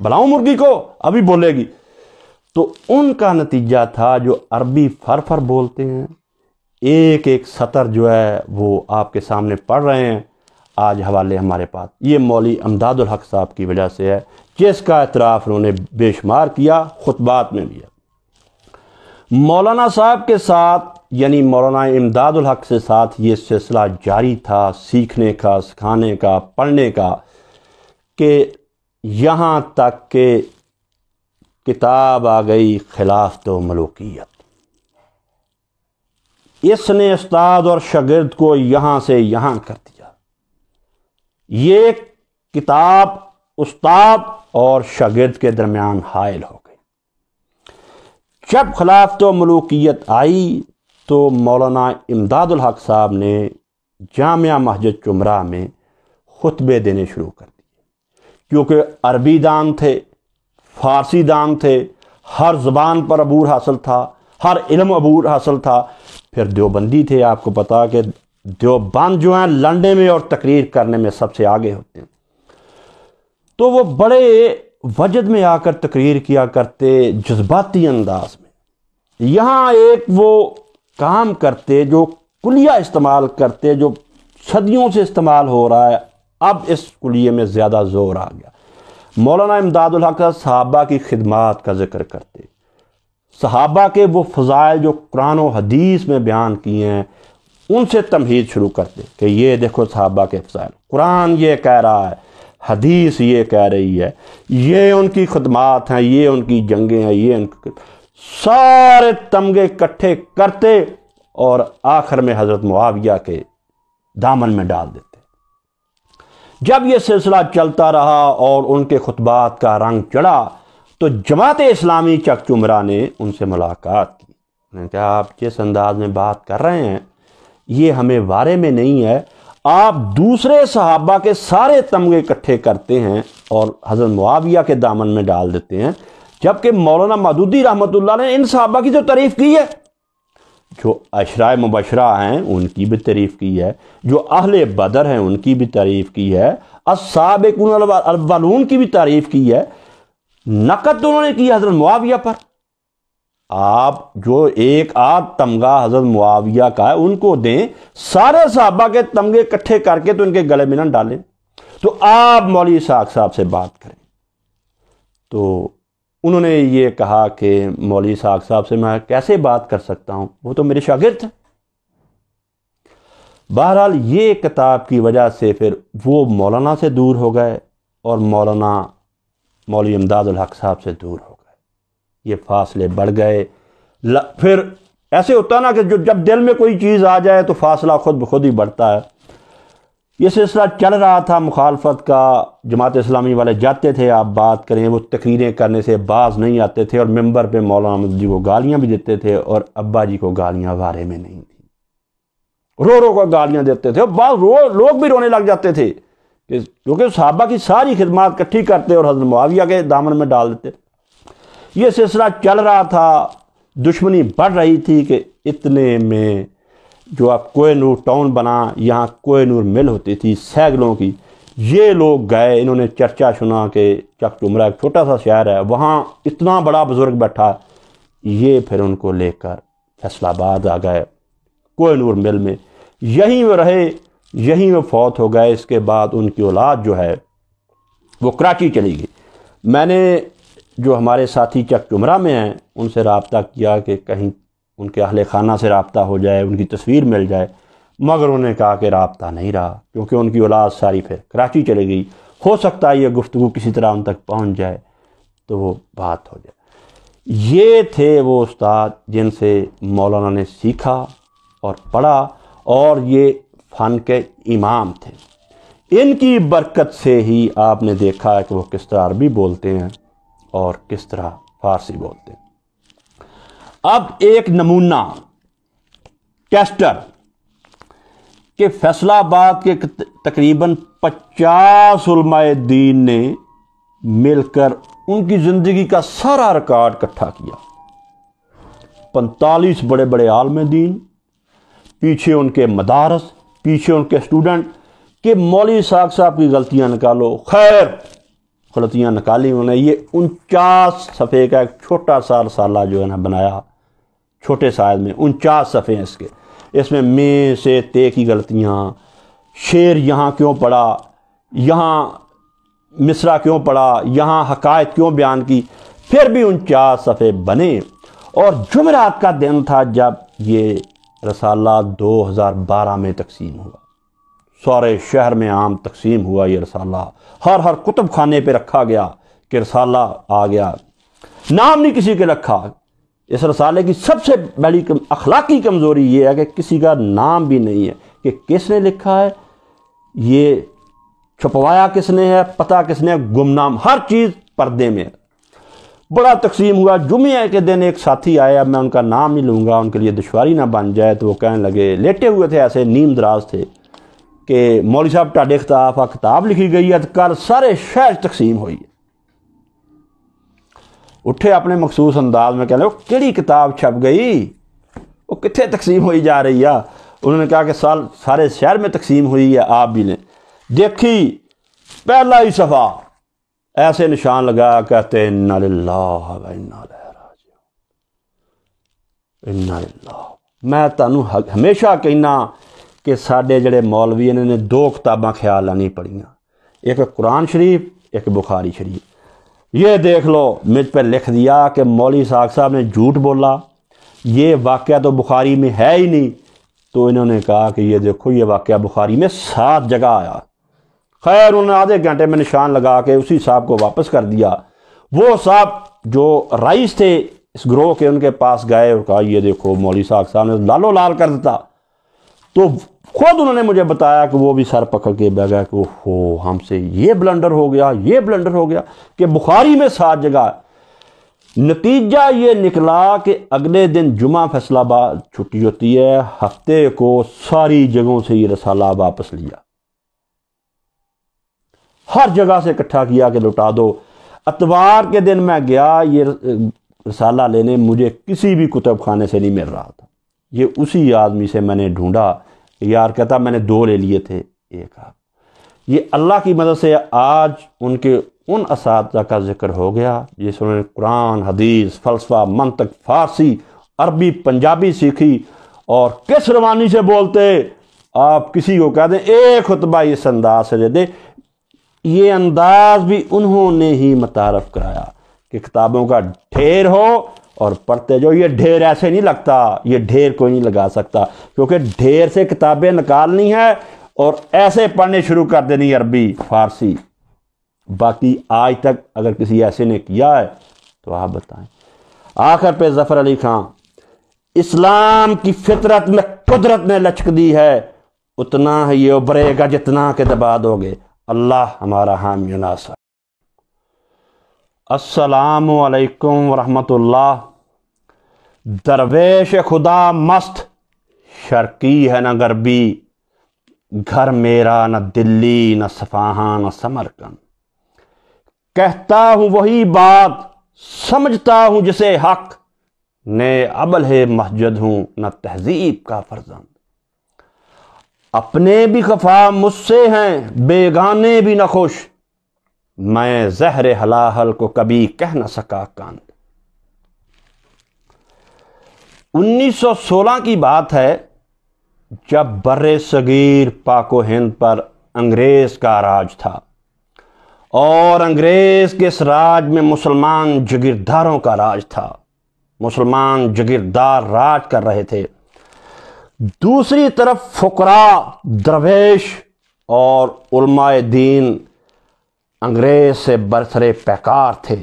बुलाऊं मुर्गी को अभी बोलेगी तो उनका नतीजा था जो अरबी फर फर बोलते हैं एक एक सतर जो है वो आपके सामने पढ़ रहे हैं आज हवाले हमारे पास ये मौली अमदादुल हक साहब की वजह से है जिसका एतराफ़ उन्होंने बेशुमार किया खुतबात में भी मौलाना साहब के साथ यानी मौलाना इमदादुल हक से साथ ये सिलसिला जारी था सीखने का सिखाने का पढ़ने का कि यहाँ तक के किताब आ गई खिलाफ तो मलूकियत इसने उस्ताद और शगिर्द को यहाँ से यहाँ कर दिया ये किताब उस्ताद और शगिर्द के दरमियान हायल हो गई जब खिलाफ तो मलूकियत आई तो मौलाना इमदादुल हक साहब ने जामिया मस्जिद चुमरा में खुतबे देने शुरू कर क्योंकि अरबी दान थे फारसी दान थे हर ज़बान पर अबूर हासिल था हर इलम अबूर हासिल था फिर देवबंदी थे आपको पता कि देवबंद जो हैं लड़ने में और तकरीर करने में सबसे आगे होते हैं तो वो बड़े वजद में आकर तकरीर किया करते जज्बाती अंदाज में यहाँ एक वो काम करते जो कुलिया इस्तेमाल करते जो सदियों से इस्तेमाल हो रहा है अब इस कुलिये में ज़्यादा ज़ोर आ गया मौलाना इमदादुल हक सहाबा की खिदमत का जिक्र करते सहाबा के वो फ़जाइल जो कुरान और हदीस में बयान किए हैं उनसे तमहीद शुरू करते कि ये देखो सहाबा के फ़जाइल कुरान ये कह रहा है हदीस ये कह रही है ये उनकी खदमात हैं ये उनकी जंगें हैं ये उनके सारे तमगे इकट्ठे करते और आखिर में हज़रत मुआविया के दामन में डाल देते जब यह सिलसिला चलता रहा और उनके खुतबात का रंग चढ़ा तो जमात इस्लामी चक चुमरा ने उनसे मुलाकात की उन्होंने कहा आप जिस अंदाज में बात कर रहे हैं ये हमें बारे में नहीं है आप दूसरे सहाबा के सारे तमगे इकट्ठे करते हैं और हज़रत मुआविया के दामन में डाल देते हैं जबकि मौलाना मदूदी रहमतुल्लाह ने इन सहाबा की जो तारीफ़ की है जो अशरा मुबशरा हैं उनकी भी तारीफ़ की है जो अहल बदर हैं उनकी भी तारीफ़ की है असाबिकून अलवलून की भी तारीफ़ की है नकद तो उन्होंने की हज़रत मुआविया पर आप जो एक आध तमगा हज़रत मुआविया का है उनको दें सारे साहबा के तमगे इकट्ठे करके तो इनके गले में न डालें तो आप मौली साग साहब से बात करें तो उन्होंने ये कहा कि मौली साग साहब से मैं कैसे बात कर सकता हूँ वो तो मेरे शागिर्द थे बहरहाल ये किताब की वजह से फिर वो मौलाना से दूर हो गए और मौलाना मौली इमदादुल हक साहब से दूर हो गए ये फासले बढ़ गए फिर ऐसे होता ना कि जो जब दिल में कोई चीज़ आ जाए तो फासला खुद ब खुद ही बढ़ता है ये सिलसिला चल रहा था मुखालफत का जमात इस्लामी वाले जाते थे आप बात करें वो तकरीरें करने से बाज नहीं आते थे और मेंबर पे मौलाना अहमद जी को गालियां भी देते थे और अब्बा जी को गालियां वारे में नहीं थी रो रो कर गालियां देते थे और बाद रो लोग भी रोने लग जाते थे क्योंकि साहबा की सारी खिदमत इकट्ठी करते और हजरत मुआविया के दामन में डाल देते ये सिलसिला चल रहा था दुश्मनी बढ़ रही थी कि इतने में जो आप कोयनूर टाउन बना यहाँ कोयनूर मिल होती थी सैगलों की ये लोग गए इन्होंने चर्चा सुना कि चक टुमरा एक छोटा सा शहर है वहाँ इतना बड़ा बुज़ुर्ग बैठा ये फिर उनको लेकर फैसलाबाद आ गए कोयनूर मिल में यहीं वो रहे यहीं वो फौत हो गए इसके बाद उनकी औलाद जो है वो कराची चली गई मैंने जो हमारे साथी चक टुमरा में हैं उनसे रबता किया कि कहीं उनके अहल खाना से रबता हो जाए उनकी तस्वीर मिल जाए मगर उन्हें कहा कि रबता नहीं रहा क्योंकि उनकी औलाद सारी फिर कराची चली गई हो सकता है ये गुफ्तु किसी तरह उन तक पहुँच जाए तो वो बात हो जाए ये थे वो उस्ताद जिनसे मौलाना ने सीखा और पढ़ा और ये फ़न के इमाम थे इनकी बरकत से ही आपने देखा है कि वो किस तरह अरबी बोलते हैं और किस तरह फारसी बोलते हैं अब एक नमूना टेस्टर के फैसलाबाद के तकरीबन पचास दीन ने मिलकर उनकी ज़िंदगी का सारा रिकॉर्ड इकट्ठा किया पैंतालीस बड़े बड़े आलम दीन पीछे उनके मदारस पीछे उनके स्टूडेंट के मौली साग साहब की गलतियाँ निकालो खैर गलतियाँ निकाली उन्होंने ये उनचास सफ़े का एक छोटा सा रसाला जो है ना बनाया छोटे साइज में उनचास सफ़े हैं इसके इसमें मे से ते की गलतियाँ शेर यहाँ क्यों पड़ा यहाँ मिसरा क्यों पड़ा यहाँ हकायत क्यों बयान की फिर भी उनचास सफ़े बने और जुमेरात का दिन था जब ये रसाला 2012 में तकसीम हुआ सारे शहर में आम तकसीम हुआ ये रसाला हर हर कुतुब खाने पर रखा गया कि रसाला आ गया नाम नहीं किसी के रखा इस रसाले की सबसे बड़ी कम, अखलाकी कमज़ोरी ये है कि किसी का नाम भी नहीं है कि किसने लिखा है ये छुपवाया किसने है पता किसने है गुमनाम हर चीज़ पर्दे में है बड़ा तकसीम हुआ जुमे के दिन एक साथी आया मैं उनका नाम नहीं लूँगा उनके लिए दुशारी ना बन जाए तो वो कहने लगे लेटे हुए थे ऐसे नीम दराज थे कि मौली साहब ढाडे खिताफ किताब लिखी गई है तो कल सारे शहर तकसीम हुई है ਉੱਠੇ ਆਪਣੇ ਮਖਸੂਸ ਅੰਦਾਜ਼ ਵਿੱਚ ਕਹਿੰਦੇ ਉਹ ਕਿਹੜੀ ਕਿਤਾਬ ਛਪ ਗਈ ਉਹ ਕਿੱਥੇ ਤਕਸੀਮ ਹੋਈ ਜਾ ਰਹੀ ਆ ਉਹਨਾਂ ਨੇ ਕਿਹਾ ਕਿ ਸਾਲ ਸਾਰੇ ਸ਼ਹਿਰ ਵਿੱਚ ਤਕਸੀਮ ਹੋਈ ਹੈ ਆਪ ਵੀ ਨੇ ਦੇਖੀ ਪਹਿਲਾ ਹੀ ਸਫਾ ਐਸੇ ਨਿਸ਼ਾਨ ਲਗਾ कहते इन्ना लिल्लाह व इन्ना इलैहि राजिऊन इन्ना लिल्लाह ਮੈਂ ਤੁਹਾਨੂੰ ਹਮੇਸ਼ਾ ਕਹਿਣਾ ਕਿ ਸਾਡੇ ਜਿਹੜੇ ਮੌਲਵੀ ਇਹਨਾਂ ਨੇ ਦੋ ਕਿਤਾਬਾਂ ਖਿਆਲ ਨਹੀਂ ਪੜੀਆਂ ਇੱਕ ਕੁਰਾਨ ਸ਼ਰੀਫ ਇੱਕ ਬੁਖਾਰੀ ਸ਼ਰੀਫ ये देख लो मुझ पर लिख दिया कि मौली साग साहब ने झूठ बोला ये वाक़ तो बुखारी में है ही नहीं तो इन्होंने कहा कि ये देखो ये वाक़ बुखारी में सात जगह आया खैर उन्होंने आधे घंटे में निशान लगा के उसी साहब को वापस कर दिया वो साहब जो राइस थे इस ग्रोह के उनके पास गए और कहा ये देखो मौली साग साहब ने लालो लाल कर देता तो खुद उन्होंने मुझे बताया कि वो भी सर पकड़ के बह गया कि ओहो हमसे ये ब्लंडर हो गया ये ब्लंडर हो गया कि बुखारी में सात जगह नतीजा ये निकला कि अगले दिन जुमा फैसलाबाद छुट्टी होती है हफ्ते को सारी जगहों से ये रसाला वापस लिया हर जगह से इकट्ठा किया कि लौटा दो अतवार के दिन मैं गया ये रसाला लेने मुझे किसी भी कुतुब खाने से नहीं मिल रहा था ये उसी आदमी से मैंने ढूंढा यार कहता मैंने दो ले लिए थे एक आप ये अल्लाह की मदद से आज उनके उन इस का जिक्र हो गया जिस उन्होंने कुरान हदीस फ़लसफ़ा मंतक फ़ारसी अरबी पंजाबी सीखी और किस रवानी से बोलते आप किसी को कह दें एक खुतबा इस अंदाज से दे दे ये अंदाज भी उन्होंने ही मुतारफ कराया कि किताबों का ढेर हो और पढ़ते जो ये ढेर ऐसे नहीं लगता ये ढेर कोई नहीं लगा सकता क्योंकि ढेर से किताबें निकालनी है और ऐसे पढ़ने शुरू कर देनी अरबी फारसी बाकी आज तक अगर किसी ऐसे ने किया है तो आप बताएं आखिर पे जफर अली खां इस्लाम की फितरत में कुदरत ने लचक दी है उतना ही उभरेगा जितना के दबा दोगे अल्लाह हमारा हामियो नासर असलकम वरहमतुल्ला दरवेश खुदा मस्त शर्की है न गरबी घर मेरा न दिल्ली न सफाहा न समरकन कहता हूँ वही बात समझता हूँ जिसे हक ने अबल है मस्जिद हूँ न तहजीब का फर्जंद अपने भी खफा मुझसे हैं बेगाने भी न खुश मैं जहर हलाहल को कभी कह न सका कान 1916 की बात है जब बर सगीर पाको हिंद पर अंग्रेज का राज था और अंग्रेज के इस राज में मुसलमान जगीरदारों का राज था मुसलमान जगीरदार राज कर रहे थे दूसरी तरफ फकरा दरवेश और उलमाए दीन अंग्रेज से बरसरे पैकार थे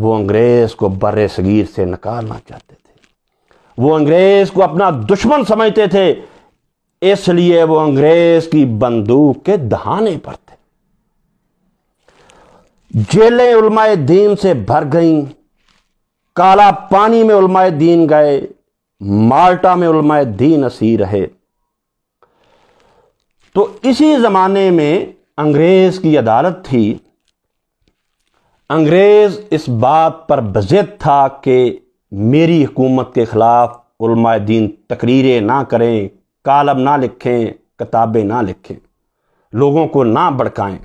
वो अंग्रेज को बर सगीर से नकारना चाहते थे वो अंग्रेज को अपना दुश्मन समझते थे इसलिए वो अंग्रेज की बंदूक के दहाने पर थे जेलें उलमाए दीन से भर गईं काला पानी में उलमाए दीन गए माल्टा में उलमाए दीन असी रहे तो इसी ज़माने में अंग्रेज़ की अदालत थी अंग्रेज़ इस बात पर बजट था कि मेरी हुकूमत के ख़िलाफ़ दीन तकरीरें ना करें कालम ना लिखें किताबें ना लिखें लोगों को ना भड़काएं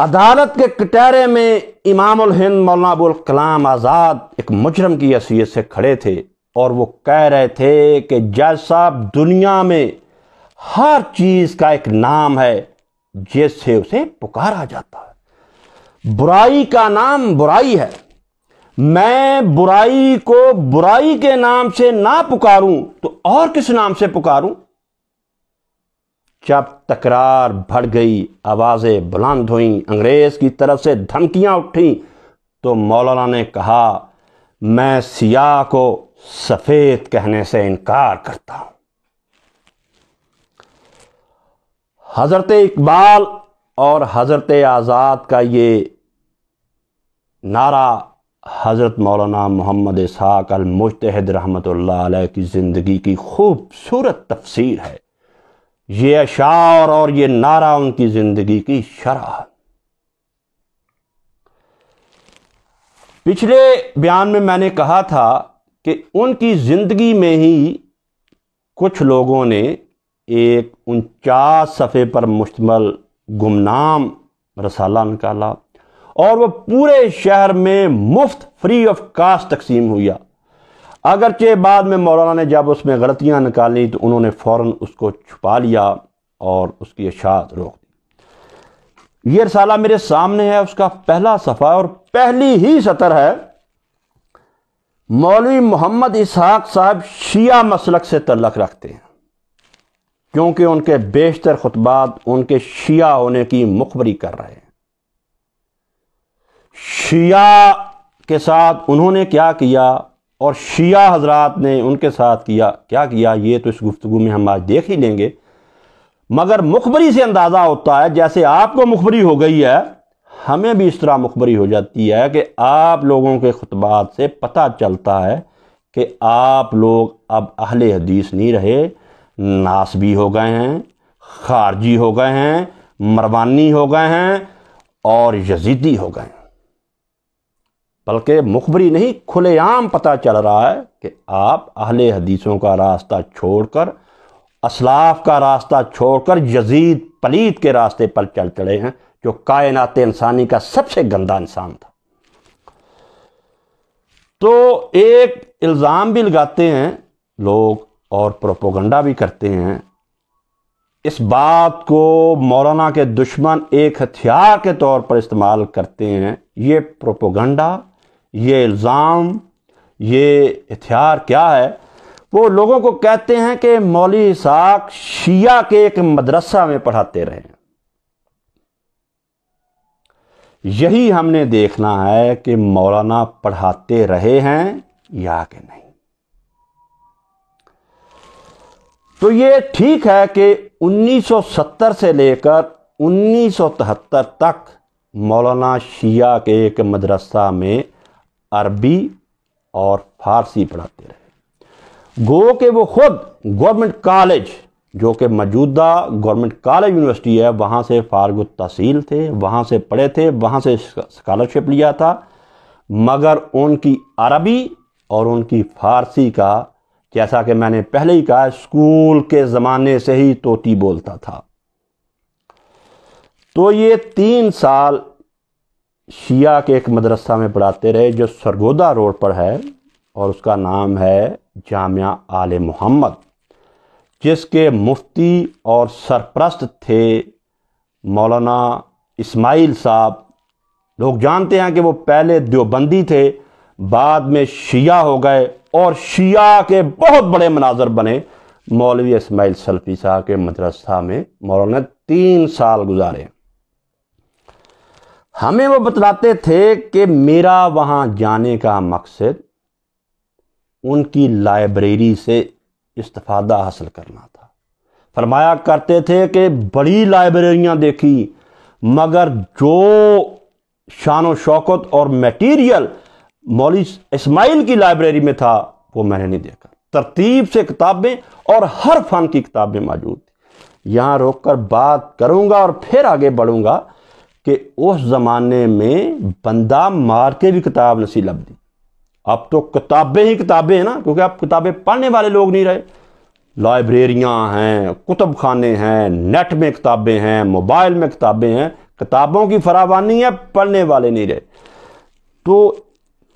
अदालत के कटहरे में इमाम हिंद मौलाना अबुल कलाम आज़ाद एक मुजरम की हैसियत से खड़े थे और वो कह रहे थे कि जज साहब दुनिया में हर चीज का एक नाम है जिससे उसे पुकारा जाता है बुराई का नाम बुराई है मैं बुराई को बुराई के नाम से ना पुकारूं तो और किस नाम से पुकारूं जब तकरार भड़ गई आवाज़ें बुलंद हुई अंग्रेज़ की तरफ से धमकियां उठी तो मौलाना ने कहा मैं सियाह को सफ़ेद कहने से इनकार करता हूं हज़रत इकबाल और हज़रत आज़ाद का ये नारा हज़रत मौलाना मोहम्मद इसहाक अलमुशतहद रहमत की ज़िंदगी की खूबसूरत तफसीर है ये अशार और ये नारा उनकी ज़िंदगी की शरह पिछले बयान में मैंने कहा था कि उनकी ज़िंदगी में ही कुछ लोगों ने एक उनचास सफ़े पर मुश्तमल गुमनाम रसाला निकाला और वह पूरे शहर में मुफ्त फ्री ऑफ कास्ट तकसीम हुआ अगरचे बाद में मौलाना ने जब उसमें गलतियाँ निकाली तो उन्होंने फ़ौर उसको छुपा लिया और उसकी अशात रोक दी ये रसाला मेरे सामने है उसका पहला सफ़ा और पहली ही सतर है मौलवी मोहम्मद इसहाक साहब शिया मसलक से तलक रखते हैं क्योंकि उनके बेशतर खुतबात उनके शिया होने की मुखबरी कर रहे हैं शिया के साथ उन्होंने क्या किया और शिया हजरात ने उनके साथ किया क्या किया ये तो इस गुफ्तु में हम आज देख ही लेंगे मगर मुखबरी से अंदाज़ा होता है जैसे आपको मुखबरी हो गई है हमें भी इस तरह मुखबरी हो जाती है कि आप लोगों के खुतबात से पता चलता है कि आप लोग अब अहले हदीस नहीं रहे नासबी हो गए हैं खारजी हो गए हैं मरवानी हो गए हैं और यजीदी हो गए हैं बल्कि मुखबरी नहीं खुलेआम पता चल रहा है कि आप अहले हदीसों का रास्ता छोड़कर असलाफ का रास्ता छोड़कर यजीद पलीद के रास्ते पर चल चले हैं जो कायनात इंसानी का सबसे गंदा इंसान था तो एक इल्ज़ाम भी लगाते हैं लोग और प्रोपोगंडा भी करते हैं इस बात को मौलाना के दुश्मन एक हथियार के तौर पर इस्तेमाल करते हैं ये प्रोपोगंडा ये इल्ज़ाम ये हथियार क्या है वो लोगों को कहते हैं कि मौली साख शिया के एक मदरसा में पढ़ाते रहे यही हमने देखना है कि मौलाना पढ़ाते रहे हैं या कि नहीं तो ये ठीक है कि 1970 से लेकर 1973 तक मौलाना शिया के एक मदरसा में अरबी और फारसी पढ़ाते रहे गो के वो खुद गवर्नमेंट कॉलेज जो कि मौजूदा गवर्नमेंट कॉलेज यूनिवर्सिटी है वहाँ से फारग तहसील थे वहाँ से पढ़े थे वहाँ से स्कॉलरशिप लिया था मगर उनकी अरबी और उनकी फारसी का जैसा कि मैंने पहले ही कहा स्कूल के ज़माने से ही तोती बोलता था तो ये तीन साल शिया के एक मदरसा में पढ़ाते रहे जो सरगोदा रोड पर है और उसका नाम है जामिया आल मोहम्मद जिसके मुफ्ती और सरप्रस्त थे मौलाना इस्माइल साहब लोग जानते हैं कि वो पहले देवबंदी थे बाद में शिया हो गए और शिया के बहुत बड़े मनाजर बने मौलवी इसमाइल सल्फी साहब के मदरसा में मौलाना तीन साल गुजारे हमें वो बतलाते थे कि मेरा वहाँ जाने का मकसद उनकी लाइब्रेरी से इस्तफादा हासिल करना था फरमाया करते थे कि बड़ी लाइब्रेरियाँ देखी मगर जो शान शौकत और मटेरियल मौली इसमाइल की लाइब्रेरी में था वो मैंने नहीं देखा तरतीब से किताबें और हर फन की किताबें मौजूद थी यहाँ रोक कर बात करूँगा और फिर आगे बढ़ूँगा कि उस ज़माने में बंदा मार के भी किताब लब दी अब तो किताबें ही किताबें हैं ना क्योंकि अब किताबें पढ़ने वाले लोग नहीं रहे लाइब्रेरियाँ हैं कुतुब खाने हैं नेट में किताबें हैं मोबाइल में किताबें हैं किताबों की फरावानी है पढ़ने वाले नहीं रहे तो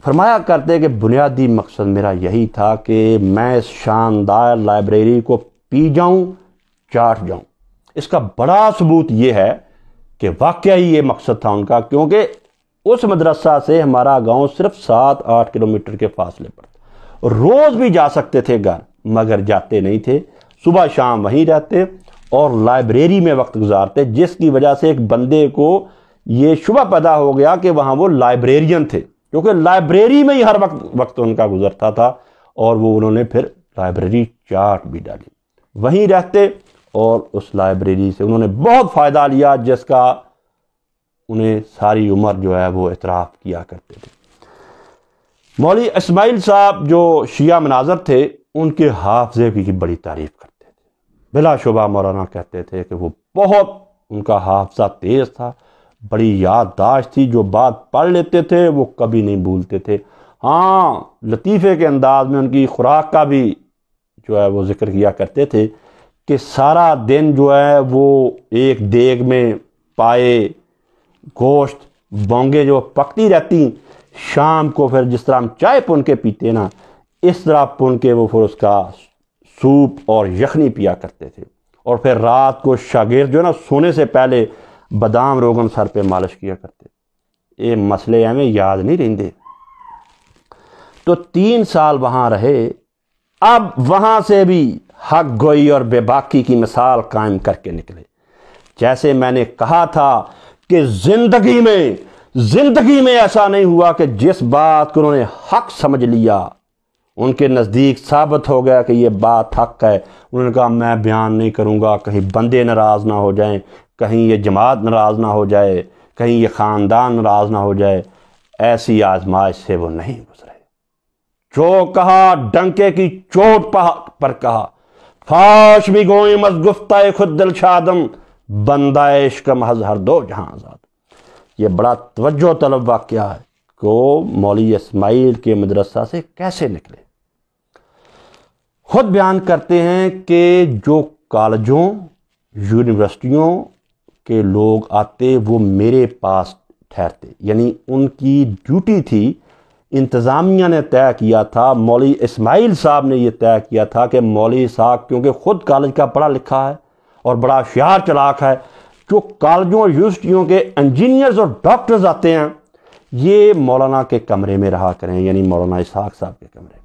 फरमाया करते कि बुनियादी मकसद मेरा यही था कि मैं इस शानदार लाइब्रेरी को पी जाऊं चाट जाऊं इसका बड़ा सबूत ये है कि ही ये मकसद था उनका क्योंकि उस मदरसा से हमारा गांव सिर्फ सात आठ किलोमीटर के फासले पर रोज़ भी जा सकते थे घर मगर जाते नहीं थे सुबह शाम वहीं रहते और लाइब्रेरी में वक्त गुजारते जिसकी वजह से एक बंदे को ये शुबा पैदा हो गया कि वहाँ वो लाइब्रेरियन थे क्योंकि लाइब्रेरी में ही हर वक्त वक्त उनका गुजरता था और वो उन्होंने फिर लाइब्रेरी चार्ट भी डाली वहीं रहते और उस लाइब्रेरी से उन्होंने बहुत फ़ायदा लिया जिसका उन्हें सारी उम्र जो है वो इतराफ़ किया करते थे मौली इसमाइल साहब जो शिया मनाजर थे उनके हाफजे की बड़ी तारीफ़ करते थे बिला मौलाना कहते थे कि वो बहुत उनका हाफजा तेज़ था बड़ी याददाश्त थी जो बात पढ़ लेते थे वो कभी नहीं भूलते थे हाँ लतीफ़े के अंदाज में उनकी खुराक का भी जो है वो ज़िक्र किया करते थे कि सारा दिन जो है वो एक देग में पाए गोश्त बोंगे जो पकती रहती शाम को फिर जिस तरह हम चाय पुन के पीते ना इस तरह पुन के वो फिर उसका सूप और यखनी पिया करते थे और फिर रात को शागिर जो है ना सोने से पहले बादाम रोगन सर पे मालिश किया करते ये मसले एवं याद नहीं रेंदे तो तीन साल वहाँ रहे अब वहाँ से भी हक गोई और बेबाकी की मिसाल कायम करके निकले जैसे मैंने कहा था कि ज़िंदगी में ज़िंदगी में ऐसा नहीं हुआ कि जिस बात को उन्होंने हक समझ लिया उनके नज़दीक साबित हो गया कि ये बात हक है उन्होंने कहा मैं बयान नहीं करूंगा कहीं बंदे नाराज़ ना हो जाएं कहीं ये जमात नाराज़ ना हो जाए कहीं ये ख़ानदान नाराज़ ना हो जाए ऐसी आजमाइश से वो नहीं गुजरे जो कहा डंके की चोट पर कहा फाश भी गोए मत गुफ्ता खुद दिल शादम बंदाइश का महज हर दो जहाँ आज़ाद ये बड़ा तवज्जो तलब वाक्य है को मौली इसमाइल के मदरसा से कैसे निकले खुद बयान करते हैं कि जो कॉलेजों यूनिवर्सिटियों के लोग आते वो मेरे पास ठहरते यानी उनकी ड्यूटी थी इंतज़ामिया ने तय किया था मौली इस्माइल साहब ने यह तय किया था कि मौली साहब क्योंकि ख़ुद कॉलेज का पढ़ा लिखा है और बड़ा शार चलाक है जो कॉलेजों और यूनिवर्सिटियों के इंजीनियर्स और डॉक्टर्स आते हैं ये मौलाना के कमरे में रहा करें यानी मौलाना इसहाक साहब के कमरे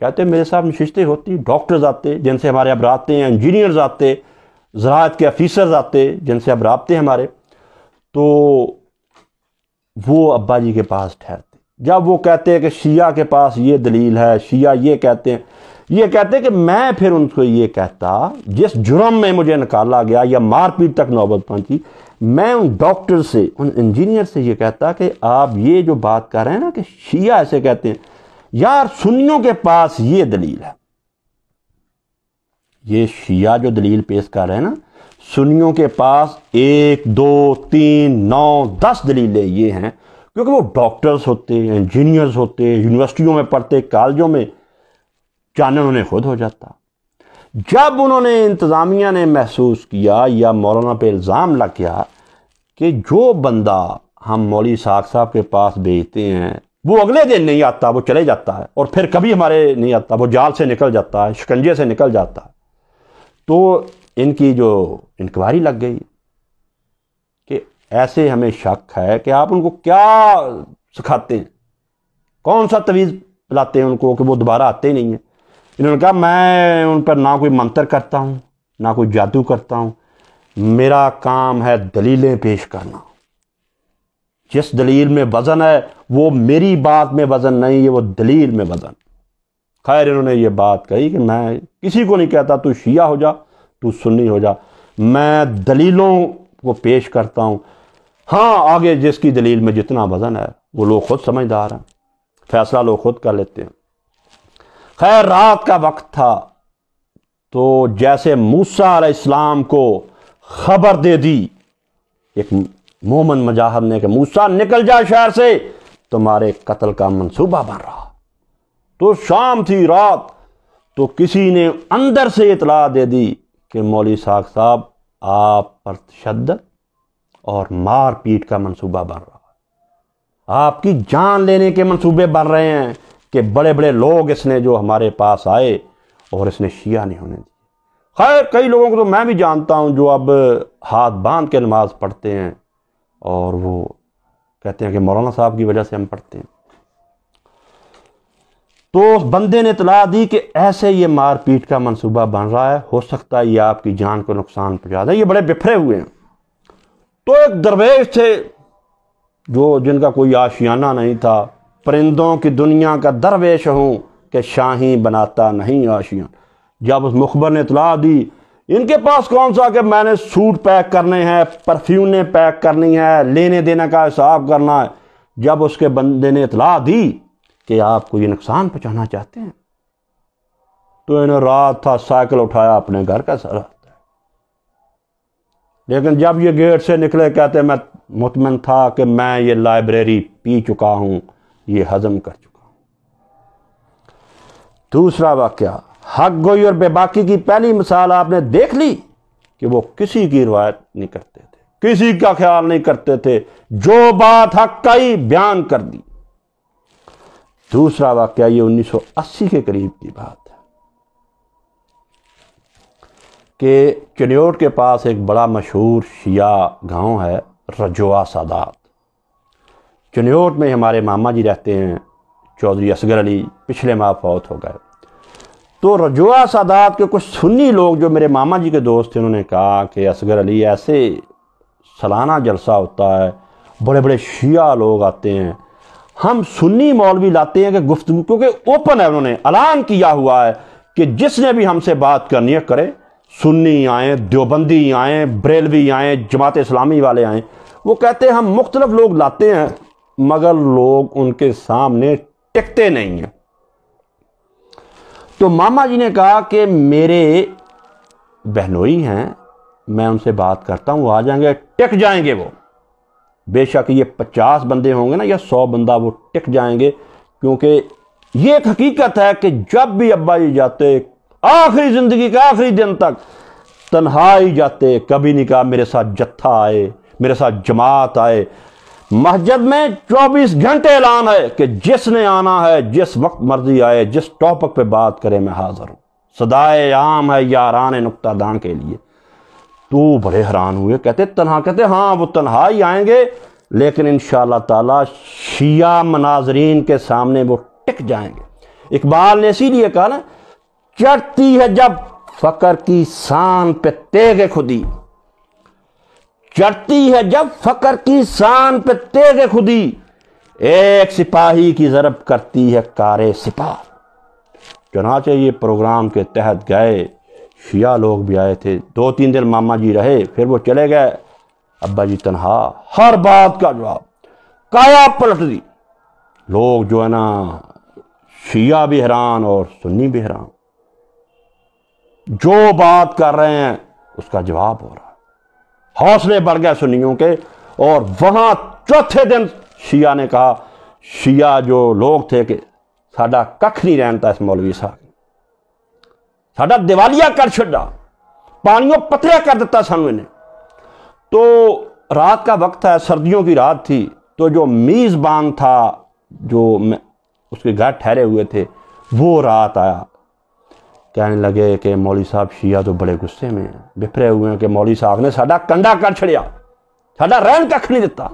कहते हैं मेरे साहब नशिशतें होती डॉक्टर्स आते जिनसे हमारे अब आते हैं इंजीनियर्स आते ज़रात के अफीसर्स आते जिनसे अब रबते हमारे तो वो अब्बा जी के पास ठहरते जब वो कहते हैं कि शिया के पास ये दलील है शिया ये कहते हैं ये कहते हैं कि मैं फिर उनको ये कहता जिस जुर्म में मुझे निकाला गया या मारपीट तक नौबत पहुँची मैं उन डॉक्टर से उन इंजीनियर से ये कहता कि आप ये जो बात कर रहे हैं ना कि शिया ऐसे कहते हैं यार सुनियों के पास ये दलील है ये शिया जो दलील पेश कर रहे हैं ना सुनियों के पास एक दो तीन नौ दस दलीलें ये हैं क्योंकि वो डॉक्टर्स होते इंजीनियर्स होते यूनिवर्सिटियों में पढ़ते कॉलेजों में चाने उन्हें खुद हो जाता जब उन्होंने इंतज़ामिया ने महसूस किया या मौलाना पे इल्ज़ाम लग गया कि जो बंदा हम मौली साख साहब के पास भेजते हैं वो अगले दिन नहीं आता वो चले जाता है और फिर कभी हमारे नहीं आता वो जाल से निकल जाता है शिकंजे से निकल जाता है तो इनकी जो इंक्वायरी लग गई कि ऐसे हमें शक है कि आप उनको क्या सिखाते हैं कौन सा तवीज़ पिलाते हैं उनको कि वो दोबारा आते ही नहीं हैं इन्होंने कहा मैं उन पर ना कोई मंत्र करता हूँ ना कोई जादू करता हूँ मेरा काम है दलीलें पेश करना जिस दलील में वज़न है वो मेरी बात में वज़न नहीं है वो दलील में वज़न खैर इन्होंने ये बात कही कि मैं किसी को नहीं कहता तू शिया हो जा तू सुन्नी हो जा मैं दलीलों को पेश करता हूँ हाँ आगे जिसकी दलील में जितना वज़न है वो लोग खुद समझदार हैं फैसला लोग खुद कर लेते हैं खैर रात का वक्त था तो जैसे मूसा इस्लाम को खबर दे दी एक मोहम्मद मजाहब ने कि मूसा निकल जा शहर से तुम्हारे कत्ल का मंसूबा बन रहा तो शाम थी रात तो किसी ने अंदर से इतला दे दी कि मौली साख साहब आप पर तशद और मार पीट का मंसूबा बन रहा है आपकी जान लेने के मंसूबे बन रहे हैं कि बड़े बड़े लोग इसने जो हमारे पास आए और इसने शिया नहीं होने दिए खैर कई लोगों को तो मैं भी जानता हूँ जो अब हाथ बांध के नमाज़ पढ़ते हैं और वो कहते हैं कि मौलाना साहब की वजह से हम पढ़ते हैं तो उस बंदे ने इतला दी कि ऐसे ये मारपीट का मंसूबा बन रहा है हो सकता है ये आपकी जान को नुकसान पहुंचा दे ये बड़े बिफरे हुए हैं तो एक दरवेश थे जो जिनका कोई आशियाना नहीं था परिंदों की दुनिया का दरवेश हूँ कि शाही बनाता नहीं आशियान जब उस मुखबर ने इतला दी इनके पास कौन सा कि मैंने सूट पैक करने हैं परफ्यूमें पैक करनी है लेने देने का हिसाब करना है जब उसके बंदे ने इतला दी कि आप ये नुकसान पहुँचाना चाहते हैं तो इन्हें रात था साइकिल उठाया अपने घर का सर लेकिन जब ये गेट से निकले कहते मैं मुतमिन था कि मैं ये लाइब्रेरी पी चुका हूँ ये हजम कर चुका हूँ दूसरा वाक्य हक गोई और बेबाकी की पहली मिसाल आपने देख ली कि वो किसी की रिवायत नहीं करते थे किसी का ख्याल नहीं करते थे जो बात हक का ही बयान कर दी दूसरा वाक्य ये 1980 के करीब की बात है कि चनेट के पास एक बड़ा मशहूर शिया गांव है रजोआ सादात चनेट में हमारे मामा जी रहते हैं चौधरी असगर अली पिछले माह फौत हो गए तो रजोआ सादात के कुछ सुन्नी लोग जो मेरे मामा जी के दोस्त थे उन्होंने कहा कि असगर अली ऐसे सालाना जलसा होता है बड़े बड़े शिया लोग आते हैं हम सुन्नी मौलवी लाते हैं कि गुफ्तु क्योंकि ओपन है उन्होंने ऐलान किया हुआ है कि जिसने भी हमसे बात करनी है करें सुन्नी आए देवबंदी आए बरेलवी आए जमात इस्लामी वाले आए वो कहते हैं हम मुख्तलफ लोग लाते हैं मगर लोग उनके सामने टिकते नहीं हैं तो मामा जी ने कहा कि मेरे बहनोई हैं मैं उनसे बात करता हूँ आ जाएंगे टिक जाएंगे वो बेशक ये पचास बंदे होंगे ना या सौ बंदा वो टिक जाएंगे क्योंकि ये एक हकीकत है कि जब भी अब्बा जी जाते आखिरी ज़िंदगी के आखिरी दिन तक तन्हाई ही जाते कभी नहीं कहा मेरे साथ जत्था आए मेरे साथ जमात आए मस्जिद में 24 घंटे ऐलान है कि जिसने आना है जिस वक्त मर्जी आए जिस टॉपिक पे बात करें मैं हाजिर हूँ सदाए आम है यारान नुकतादान के लिए तो बड़े हैरान हुए कहते तनहा कहते हाँ वो तनहा ही आएंगे लेकिन इन ताला शिया मनाजरीन के सामने वो टिक जाएंगे इकबाल ने इसीलिए कहा ना चढ़ती है जब फ़कर की शान पे तेगे खुदी चढ़ती है जब फ़कर की शान पे तेग खुदी एक सिपाही की ज़रब करती है कारे सिपाह चुनाचे ये प्रोग्राम के तहत गए शिया लोग भी आए थे दो तीन दिन मामा जी रहे फिर वो चले गए अब्बा जी तनहा हर बात का जवाब काया पलट दी लोग जो है ना शिया भी हैरान और सुन्नी भी हैरान जो बात कर रहे हैं उसका जवाब हो रहा हौसले बढ़ गए सुन्नियों के और वहाँ चौथे दिन शिया ने कहा शिया जो लोग थे कि साडा कख नहीं रहता इस मौलवी साहब साडा दिवालिया कर छा पानियों पथरिया कर दिता सानू इन्हें तो रात का वक्त है सर्दियों की रात थी तो जो मेज़बान था जो मैं उसके घर ठहरे हुए थे वो रात आया कहने लगे कि मौली साहब शिया तो बड़े गुस्से में हैं बिफरे हुए हैं कि मौली साहब ने साडा कंडा कर छड़िया साडा रहन कख नहीं दिता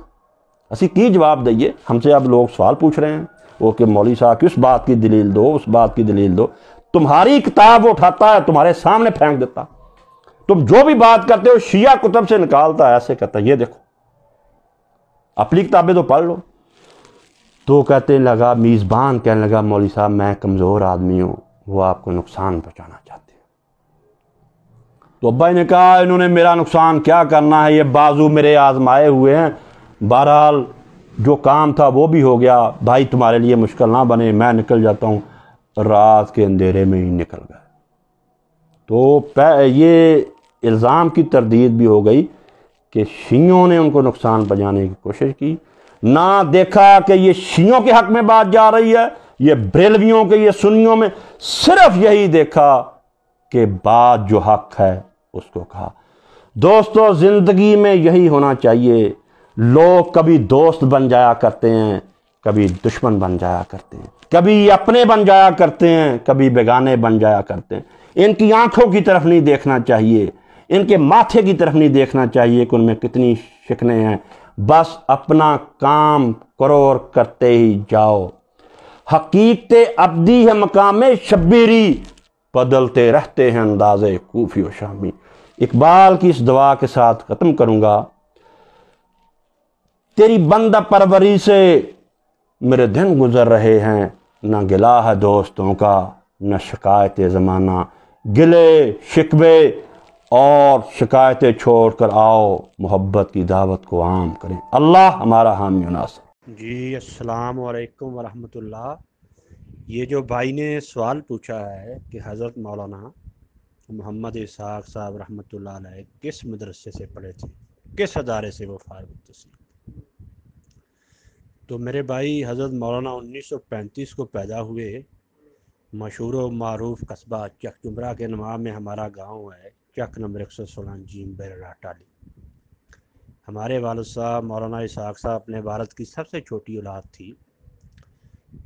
असी की जवाब दईए हमसे अब लोग सवाल पूछ रहे हैं वो कि मौली साहब किस बात की दलील दो उस बात की दलील दो तुम्हारी किताब वो उठाता है तुम्हारे सामने फेंक देता तुम जो भी बात करते हो शिया कुतब से निकालता है ऐसे कहता है ये देखो अपनी किताबें तो पढ़ लो तो कहते लगा मेज़बान कहने लगा मौली साहब मैं कमज़ोर आदमी हूँ वो आपको नुकसान पहुँचाना चाहते हैं तो अब्बा ने कहा इन्होंने मेरा नुकसान क्या करना है ये बाजू मेरे आजमाए हुए हैं बहरहाल जो काम था वो भी हो गया भाई तुम्हारे लिए मुश्किल ना बने मैं निकल जाता हूँ रात के अंधेरे में ही निकल गए तो ये इल्ज़ाम की तरदीद भी हो गई कि शियों ने उनको नुकसान पहुँचाने की कोशिश की ना देखा कि ये शियों के हक में बात जा रही है ये ब्रेलवियों के ये सुनियों में सिर्फ यही देखा कि बात जो हक है उसको कहा दोस्तों ज़िंदगी में यही होना चाहिए लोग कभी दोस्त बन जाया करते हैं कभी दुश्मन बन जाया करते हैं कभी अपने बन जाया करते हैं कभी बेगाने बन जाया करते हैं इनकी आंखों की तरफ नहीं देखना चाहिए इनके माथे की तरफ नहीं देखना चाहिए कि उनमें कितनी शिकने हैं बस अपना काम करो और करते ही जाओ हकीकत अब्दी है मकाम शब्बीरी बदलते रहते हैं अंदाज खूफी और शामी इकबाल की इस दवा के साथ ख़त्म करूँगा तेरी बंदा परवरी से मेरे दिन गुजर रहे हैं न गिला है दोस्तों का न शिकायत ज़माना गिले शिकवे और शिकायतें छोड़ कर आओ मोहब्बत की दावत को आम करें अल्लाह हमारा हामी नासर जी अस्सलाम वालेकुम वरहमतुल्लाह ये जो भाई ने सवाल पूछा है कि हज़रत मौलाना मोहम्मद इसाक साहब रहमत किस मदरसे से पढ़े थे किस अदारे से वो फारग थे तो मेरे भाई हज़रत मौलाना 1935 को पैदा हुए मशहूर मरूफ कस्बा चक जुमरा के नमा में हमारा गांव है चक नंबर एक सौ सोलह जीम टाली हमारे वालद साहब मौलाना इसाक साहब अपने भारत की सबसे छोटी औलाद थी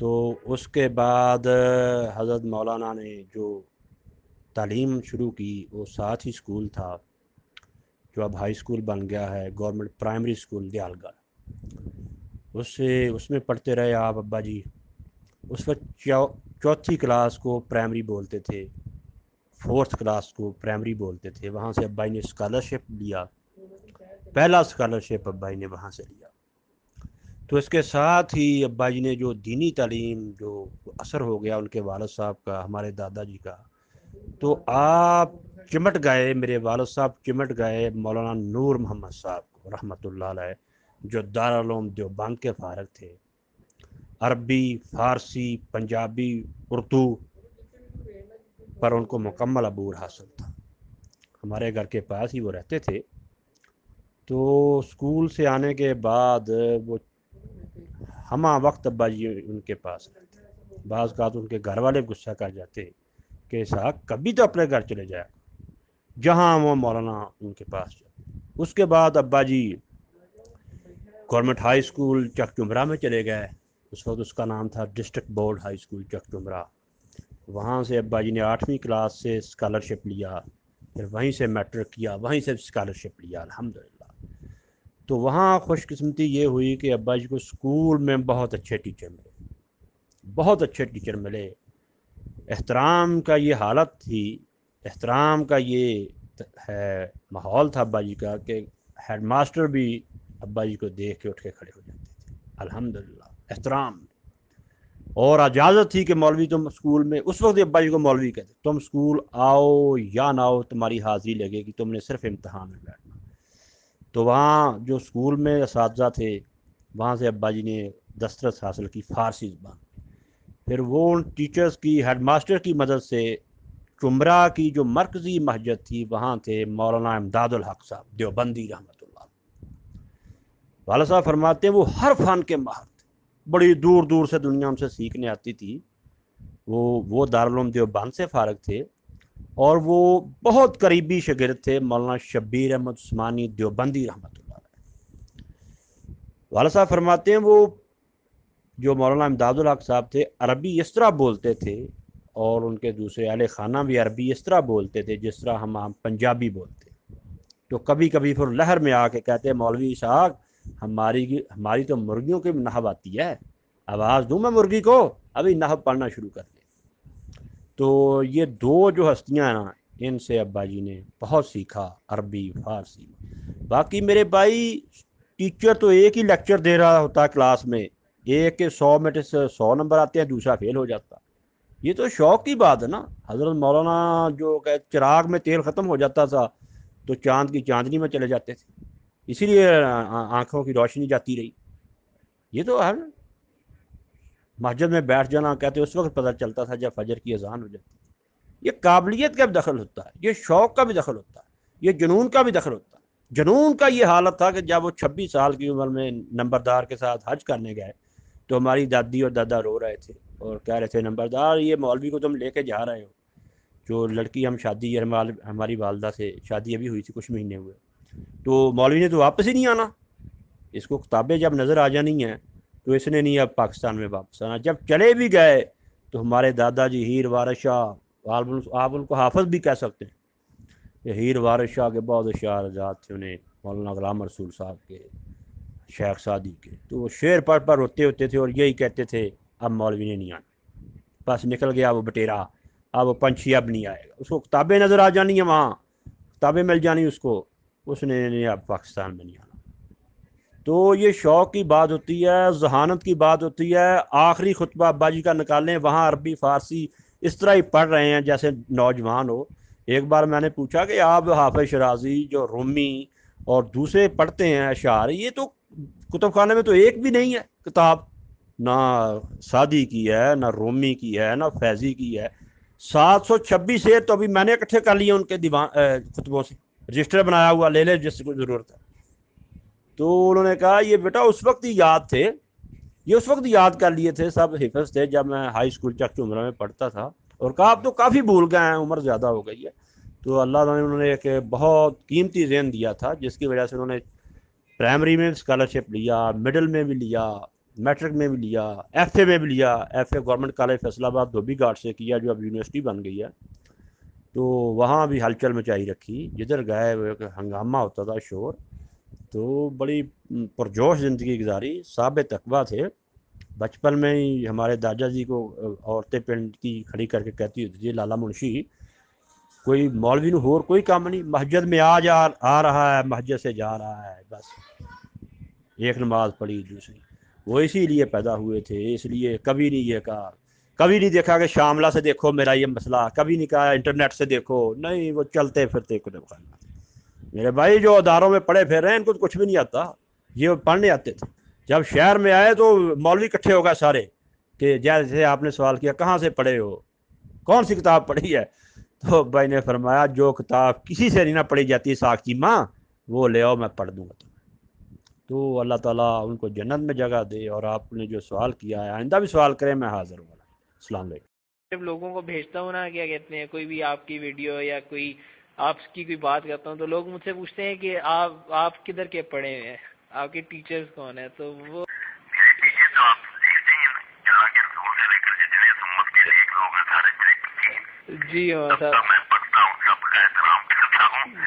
तो उसके बाद हज़रत मौलाना ने जो तालीम शुरू की वो साथ ही स्कूल था जो अब हाई स्कूल बन गया है गवर्नमेंट प्राइमरी स्कूल दयालगढ़ उससे उसमें पढ़ते रहे आप अब्बा जी उस वक्त चौथी क्लास को प्राइमरी बोलते थे फोर्थ क्लास को प्राइमरी बोलते थे वहाँ से अब्बाई ने स्कॉलरशिप लिया पहला स्कॉलरशिप अब्बाई ने वहाँ से लिया तो इसके साथ ही अब्बाई ने जो दीनी तालीम जो असर हो गया उनके वालद साहब का हमारे दादाजी का तो आप चिमट गए मेरे वालद साहब चिमट गए मौलाना नूर मोहम्मद साहब रहमत जो दारूम देवबंद के फारग थे अरबी फारसी पंजाबी उर्दू पर उनको मुकम्मल अबूर हासिल था हमारे घर के पास ही वो रहते थे तो स्कूल से आने के बाद वो हमा वक्त अब्बा जी उनके पास रहते बाज़ का तो उनके घर वाले गुस्सा कर जाते कि साहब कभी तो अपने घर चले जाए जहाँ वो मौलाना उनके पास जाते उसके बाद अब्बा ji government high school Chak में चले गए उस वक्त उसका नाम था district board high school Chak वहाँ से अब्बा जी ने आठवीं क्लास से स्कॉलरशिप लिया फिर वहीं से मैट्रिक किया वहीं से स्कॉलरशिप लिया अल्हम्दुलिल्लाह तो वहाँ खुशकस्मती ये हुई कि अब्बा जी को स्कूल में बहुत अच्छे टीचर मिले बहुत अच्छे टीचर मिले एहतराम का ये हालत थी एहतराम का ये है माहौल था अब्बा जी का कि हेड मास्टर भी अब्बा जी को देख के उठ के खड़े हो जाते थे अलहमदिल्ला एहतराम और इजाज़त थी कि मौलवी तुम स्कूल में उस वक्त अब्बा जी को मौलवी कहते तुम स्कूल आओ या ना आओ तुम्हारी हाजिरी लगेगी तुमने सिर्फ इम्तहान में बैठना तो वहाँ जो स्कूल में इस थे वहाँ से अब्बा जी ने दस्तरस हासिल की फारसी जबान फिर वो उन टीचर्स की हेड मास्टर की मदद से चुमरा की जो मरकज़ी मस्जिद थी वहाँ थे मौलाना इमदादुल हक साहब देवबंदी रहमत वाला साहब फरमाते हैं वो हर फ़न के माहर थे बड़ी दूर दूर से दुनिया उनसे सीखने आती थी वो वो दारुलम देवबंद से फारग थे और वो बहुत करीबी शगिर थे मौलाना शब्बीर अहमद उस्मानी देवबंदी रहमत वाला साहब फरमाते हैं वो जो मौलाना इमदादुल हक साहब थे अरबी इस तरह बोलते थे और उनके दूसरे आले खाना भी अरबी इस तरह बोलते थे जिस तरह हम पंजाबी बोलते तो कभी कभी फिर लहर में आके कहते मौलवी साहब हमारी की हमारी तो मुर्गियों की नहब आती है आवाज़ दूँ मैं मुर्गी को अभी नहब पढ़ना शुरू कर दे तो ये दो जो हस्तियाँ ना इनसे अब्बा जी ने बहुत सीखा अरबी फारसी बाकी मेरे भाई टीचर तो एक ही लेक्चर दे रहा होता क्लास में एक के सौ में से तो सौ नंबर आते हैं दूसरा फेल हो जाता ये तो शौक की बात है ना हज़रत मौलाना जो कह चिराग में तेल ख़त्म हो जाता था तो चांद की चांदनी में चले जाते थे इसीलिए आंखों की रोशनी जाती रही ये तो हर मस्जिद में बैठ जाना कहते उस वक्त पता चलता था जब फजर की अजान हो जाती ये काबिलियत का भी दखल होता है ये शौक़ का भी दखल होता है ये जुनून का भी दखल होता है जुनून का ये हालत था कि जब वो छब्बीस साल की उम्र में नंबरदार के साथ हज करने गए तो हमारी दादी और दादा रो रहे थे और कह रहे थे नंबरदार ये मौलवी को तुम लेके जा रहे हो जो लड़की हम शादी हमारी वालदा से शादी अभी हुई थी कुछ महीने हुए तो मौलवी ने तो वापस ही नहीं आना इसको किताबें जब नज़र आ जानी हैं तो इसने नहीं अब पाकिस्तान में वापस आना जब चले भी गए तो हमारे दादाजी हीर वारद शाह आप उनको हाफज भी कह सकते हैं कि हीर वारस शाह के बहुत अशार आज़ाद थे उन्हें मौलाना गुलाम रसूल साहब के शेख सादी के तो वो शेर पढ़ पर रोते होते थे और यही कहते थे अब मौलवी ने नहीं आना बस निकल गया वो बटेरा अब वो पंछी अब नहीं आएगा उसको किताबें नज़र आ जानी है वहाँ किताबें मिल जानी उसको उसने नहीं अब पाकिस्तान में नहीं आना तो ये शौक की बात होती है जहानत की बात होती है आखिरी खुतबा अब्बा जी का निकालें वहाँ अरबी फ़ारसी इस तरह ही पढ़ रहे हैं जैसे नौजवान हो एक बार मैंने पूछा कि आप हाफ शराजी जो रोमी और दूसरे पढ़ते हैं अशार ये तो कुतुब खाना में तो एक भी नहीं है किताब ना सादी की है ना रोमी की है ना फैजी की है सात सौ छब्बीस तो अभी मैंने इकट्ठे कर लिए उनके दीवान खुतबों से रजिस्टर बनाया हुआ ले ले जिसको ज़रूरत है तो उन्होंने कहा ये बेटा उस वक्त ही याद थे ये उस वक्त याद कर लिए थे सब हिफज थे जब मैं हाई स्कूल चक की उम्र में पढ़ता था और कहा अब तो काफ़ी भूल गए हैं उम्र ज़्यादा हो गई है तो अल्लाह ने उन्होंने एक बहुत कीमती जहन दिया था जिसकी वजह से उन्होंने प्राइमरी में स्कॉलरशिप लिया मिडिल में भी लिया मैट्रिक में भी लिया एफ में भी लिया F government college Faisalabad Dhobi Ghat से किया जो अब यूनिवर्सिटी बन गई है तो वहाँ भी हलचल मचाई रखी जिधर गए हंगामा होता था शोर तो बड़ी पुरजोश ज़िंदगी गुजारी साब तकबा थे बचपन में ही हमारे दादा जी को औरतें पिंड की खड़ी करके कहती होती थी लाला मुंशी कोई मौलवी ने होर कोई काम नहीं मस्जिद में आ जा आ रहा है मस्जिद से जा रहा है बस एक नमाज पढ़ी दूसरी वो इसीलिए पैदा हुए थे इसलिए कभी नहीं ये कहा कभी नहीं देखा कि शामला से देखो मेरा ये मसला कभी नहीं कहा इंटरनेट से देखो नहीं वो चलते फिरते कुछ मेरे भाई जो अदारों में पढ़े फिर रहे हैं इनको तो कुछ भी नहीं आता ये पढ़ने आते थे जब शहर में आए तो मौलवी इकट्ठे हो गए सारे कि जैसे आपने सवाल किया कहाँ से पढ़े हो कौन सी किताब पढ़ी है तो भाई ने फरमाया जो किताब किसी से नहीं ना पढ़ी जाती साक्षी माँ वो ले आओ मैं पढ़ दूँगा तुम्हें तो अल्लाह ताला उनको जन्नत में जगह दे और आपने जो सवाल किया है आइंदा भी सवाल करें मैं हाज़िर हूँ अलैक जब लोगों को भेजता हूँ ना क्या कहते हैं कोई भी आपकी वीडियो या कोई आपकी कोई बात करता हूँ तो लोग मुझसे पूछते हैं कि आप आप किधर के पढ़े हुए हैं आपके टीचर्स कौन है तो वो तो तो जी हाँ सर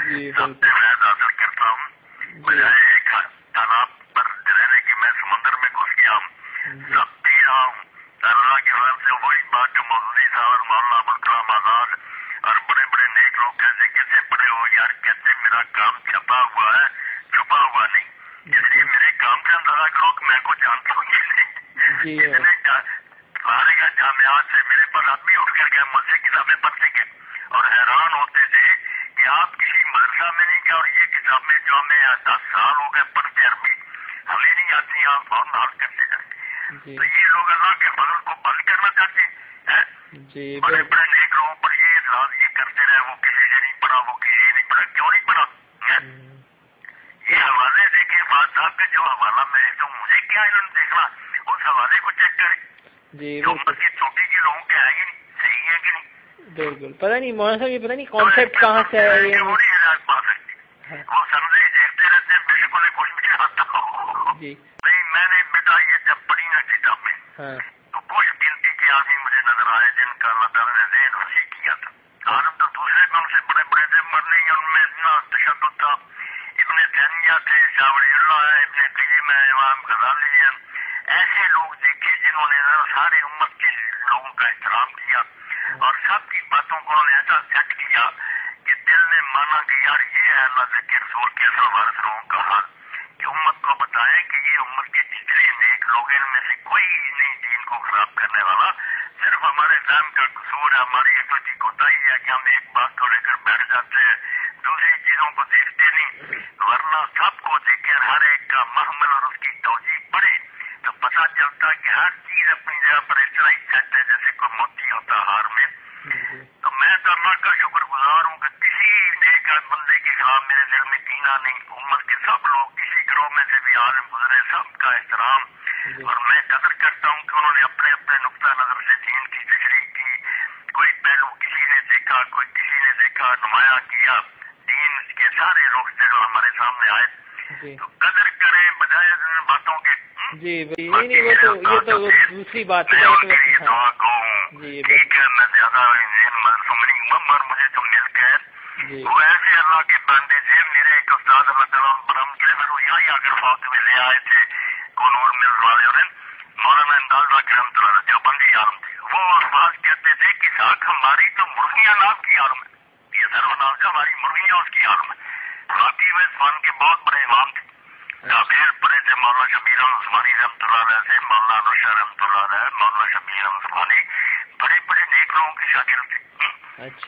जी बिल्कुल करता हूँ वही बात जो मौलवी साहब और मौलाना अबुल कलाम आजाद और बड़े बड़े नेक लोग कहते हैं किसे पड़े हो यार कहते मेरा काम छपा हुआ है छुपा हुआ नहीं इसलिए मेरे काम से अंदाजा करो कि मैं को जानता हूँ इतने सारे का जामियात से मेरे पर आदमी उठ कर गए मुझसे किताबें पढ़ते गए और हैरान होते थे कि आप किसी मदरसा में नहीं गए और ये किताबें जो हमें दस साल हो गए पढ़ते अरबी हमें नहीं आती आप और नाश करते जाए तो ये लोग अल्लाह के फजल को जी क्यों नहीं हम्म। ये हवाले देखे बात का जो हवाला मैं तो मुझे क्या देखना उस हवाले को चेक जी छोटी लोगों के आएगी सही है बिल्कुल पता नहीं मोहन साहब ये पता नहीं तो कॉन्सेप्ट कहाँ से आया ये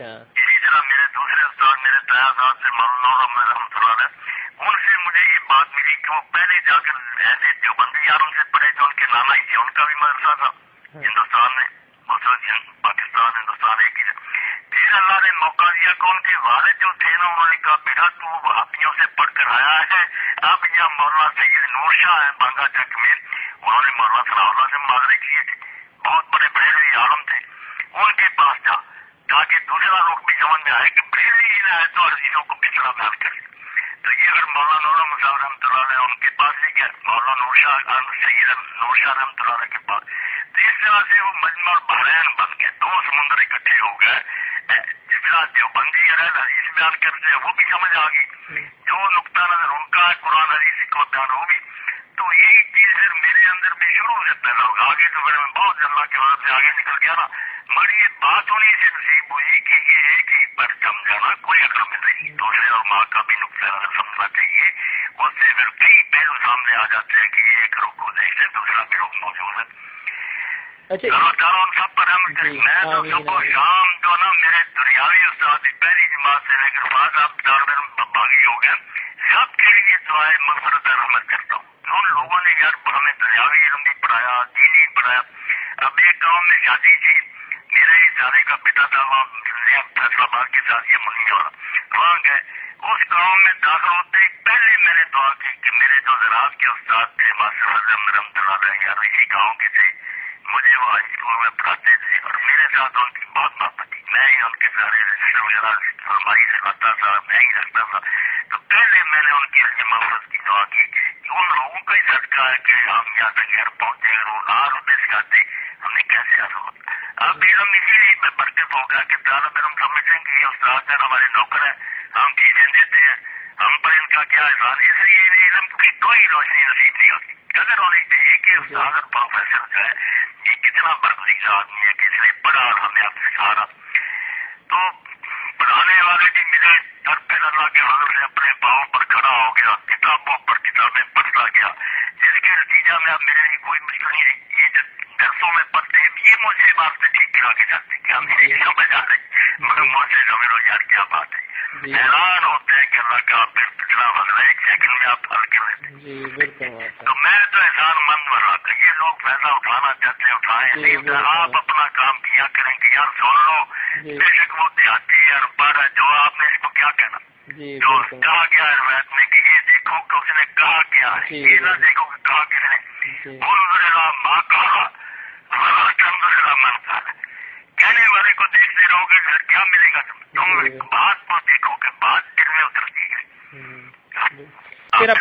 अच्छा मेरे दूसरे उस्ताद मेरे दया साहब से उनसे मुझे ये बात मिली कि वो पहले जाकर ऐसे जो बंदे यार उनसे पढ़े जो उनके नाना ही थे उनका भी मदरसा था हाँ। हिंदुस्तान में पाकिस्तान हिंदुस्तान एक ही फिर अल्लाह ने मौका दिया कि उनके वाले जो थे ना उन्होंने कहा बेटा तू वहापियों से पढ़कर आया है अब यहाँ मौलाना सैयद नूर शाह है बांगा चक में उन्होंने मौलाना सलाउल्ला से माजरे किए थे बहुत बड़े बड़े आलम थे उनके पास जा कि दूसरा लोग भी समझ में आए कि ब्रेल ही ना है तो हजीजों को भी थोड़ा प्यार करें तो ये अगर मौलान और मुसाफ रहमत उनके पास ही क्या मौलाना नूरशाह सैद नूरशाह रहमत के पास तो इस तरह से वो मजमा और बहरैन बन गए दो समुद्र इकट्ठे हो गए जिबला है अरैन हदीस बयान करते हैं वो भी समझ आ गई हम्म। जो नुकता नजर उनका है कुरान हदीस को बयान होगी तो यही चीज फिर मेरे अंदर भी शुरू हो पैदा होगा आगे तो फिर मैं बहुत अल्लाह के मदद से आगे निकल गया ना Margarida.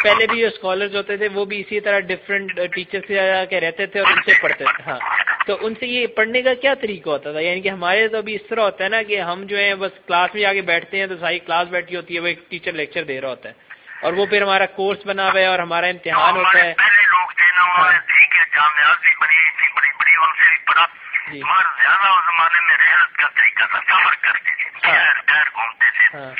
पहले भी जो स्कॉलर्स होते थे वो भी इसी तरह डिफरेंट टीचर uh, से के रहते थे और उनसे पढ़ते थे हाँ तो उनसे ये पढ़ने का क्या तरीका होता था यानी कि हमारे तो अभी इस तरह होता है ना कि हम जो है बस क्लास में जाके बैठते हैं तो सारी क्लास बैठी होती है वो एक टीचर लेक्चर दे रहा होता है और वो फिर हमारा कोर्स बना हुआ है और हमारा इम्तिहान होता है पहले हाँ। ज्यादा उस जमाने में रेहत का तरीका था सफर करते थे हाँ। घूमते थे हाँ।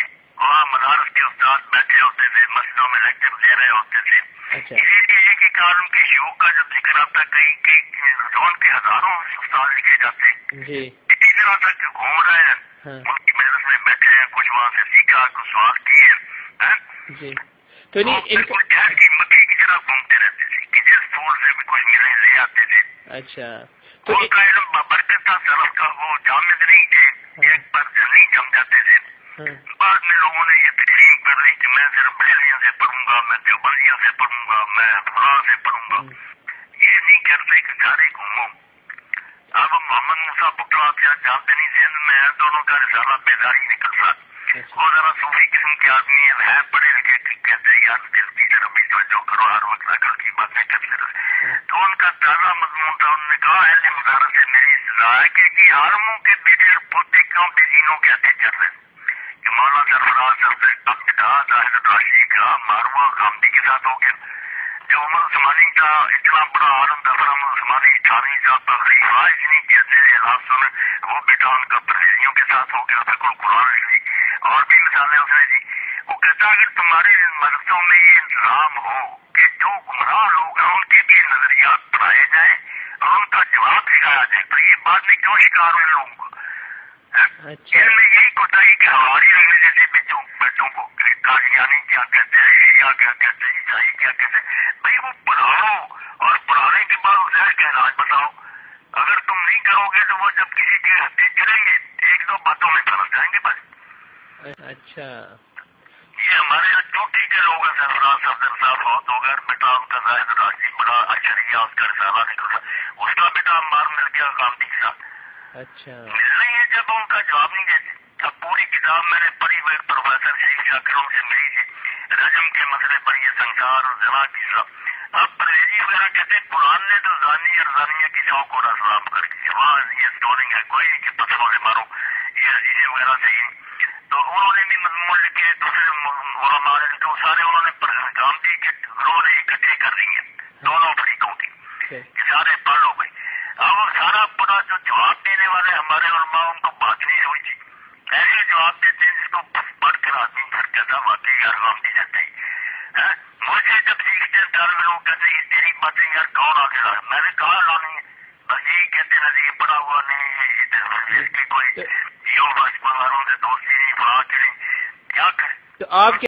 वहाँ मदारस के उस्ताद बैठे होते थे मस्जिदों में लेक्चर दे रहे होते थे अच्छा। इसीलिए एक ही कारण के शोक का जब जिक्र आता कई कई जोन के हजारों उस्ताद लिखे जाते इसी तरह तक घूम रहे हैं हाँ। उनकी मेहनत में बैठे हैं कुछ वहाँ से सीखा कुछ सवाल किए जी तो नहीं इनको की मक्खी की तरह घूमते रहते थे किसी स्कूल से भी कुछ मिले ले आते थे अच्छा तो उनका इलम बरकत था सरफ का वो जामिद नहीं थे एक पर जमीन जम जाते थे हम्म। बाद में लोगों ने ये तकलीम कर ली कि मैं सिर्फ बरेलियों से पढ़ूंगा मैं देवबंदियों से पढ़ूंगा मैं अखबार से पढ़ूंगा हम्म। ये नहीं करते कि सारे घूमो अब मोहम्मद मूसा बुटरा क्या जानते नहीं सिंध में है दोनों का रिसाला बेदारी निकल रहा वो अच्छा। जरा सूफी किस्म के आदमी है, है पढ़े लिखे कहते यार दिल की तरफ भी सोचो करो हर वक्त अकल की बातें करते रहे हम्म। तो उनका ताजा मजमून था उन्होंने कहा अहले मुदारत से मेरी सजा है कि हारमों के बेटे और पोते क्यों बेजीनों कहते चल रहे मौलाना सरफराज साहब का जाहिद राशि तो का मारवा गांधी के साथ हो गया जो उमर उस्मानी का इतना बड़ा आलम दफर उमर उस्मानी ठानी का तकलीफा इतनी कहते हैं सुन वो बेटा का परवेजियों के साथ हो गया बिल्कुल कुरान शरीफ और भी मिसालें उसने जी वो कहता अगर तुम्हारे मदरसों में ये इंतजाम हो कि जो गुमराह लोग हैं उनके भी नजरियात पढ़ाए जाए और उनका जवाब सिखाया जाए तो ये बात में क्यों शिकार हुए लोगों का इनमें अच्छा। यही कोताही की हमारी लैंग्वेज जैसे बच्चों बच्चों को कादियानी क्या कहते हैं या क्या कहते हैं ईसाई क्या कहते हैं भाई वो पढ़ाओ और पढ़ाने के बाद उसे कहराज बताओ अगर तुम नहीं करोगे तो वो जब किसी के हत्या गिरेंगे एक दो बातों में फंस जाएंगे बस अच्छा ये हमारे यहाँ ड्यूटी के लोग हैं सरफराज सफदर साहब बहुत हो गए बेटा उनका जाहिद बड़ा अशरिया उसका रिसाला उसका बेटा मार मिल गया गांधी के साथ अच्छा मैं जब उनका जवाब नहीं देते अब पूरी किताब मैंने पढ़ी हुई प्रोफेसर शहीद शाकिरों से मिली थी रजम के मसले पर ये संसार और जमा की अब परहेजी वगैरह कहते हैं कुरान ने तो जानी और जानिया की शौक और असलाम कर वहाँ ये स्टोरिंग है कोई नहीं कि पत्थरों से मारो ये अजीजे वगैरह ही तो उन्होंने भी मजमून लिखे दूसरे हमारे तो सारे उन्होंने कि रो रही इकट्ठे कर रही है दोनों फरीकों की सारे पढ़ लो भाई सारा अपना जो जवाब देने वाले हमारे उलमा उनको बात नहीं समझी ऐसे जवाब देते हैं जिसको पढ़कर आदमी घर करना वाकई यार गौर नहीं जाता है मुझे जब सीखते हैं डर में लोग कहते हैं तेरी बातें यार कौन आगे ला मैंने कहा लानी है बस यही कहते ना ये पढ़ा हुआ नहीं ये कोई जियो बस वालों से दोस्ती नहीं पढ़ा के नहीं क्या करें तो आप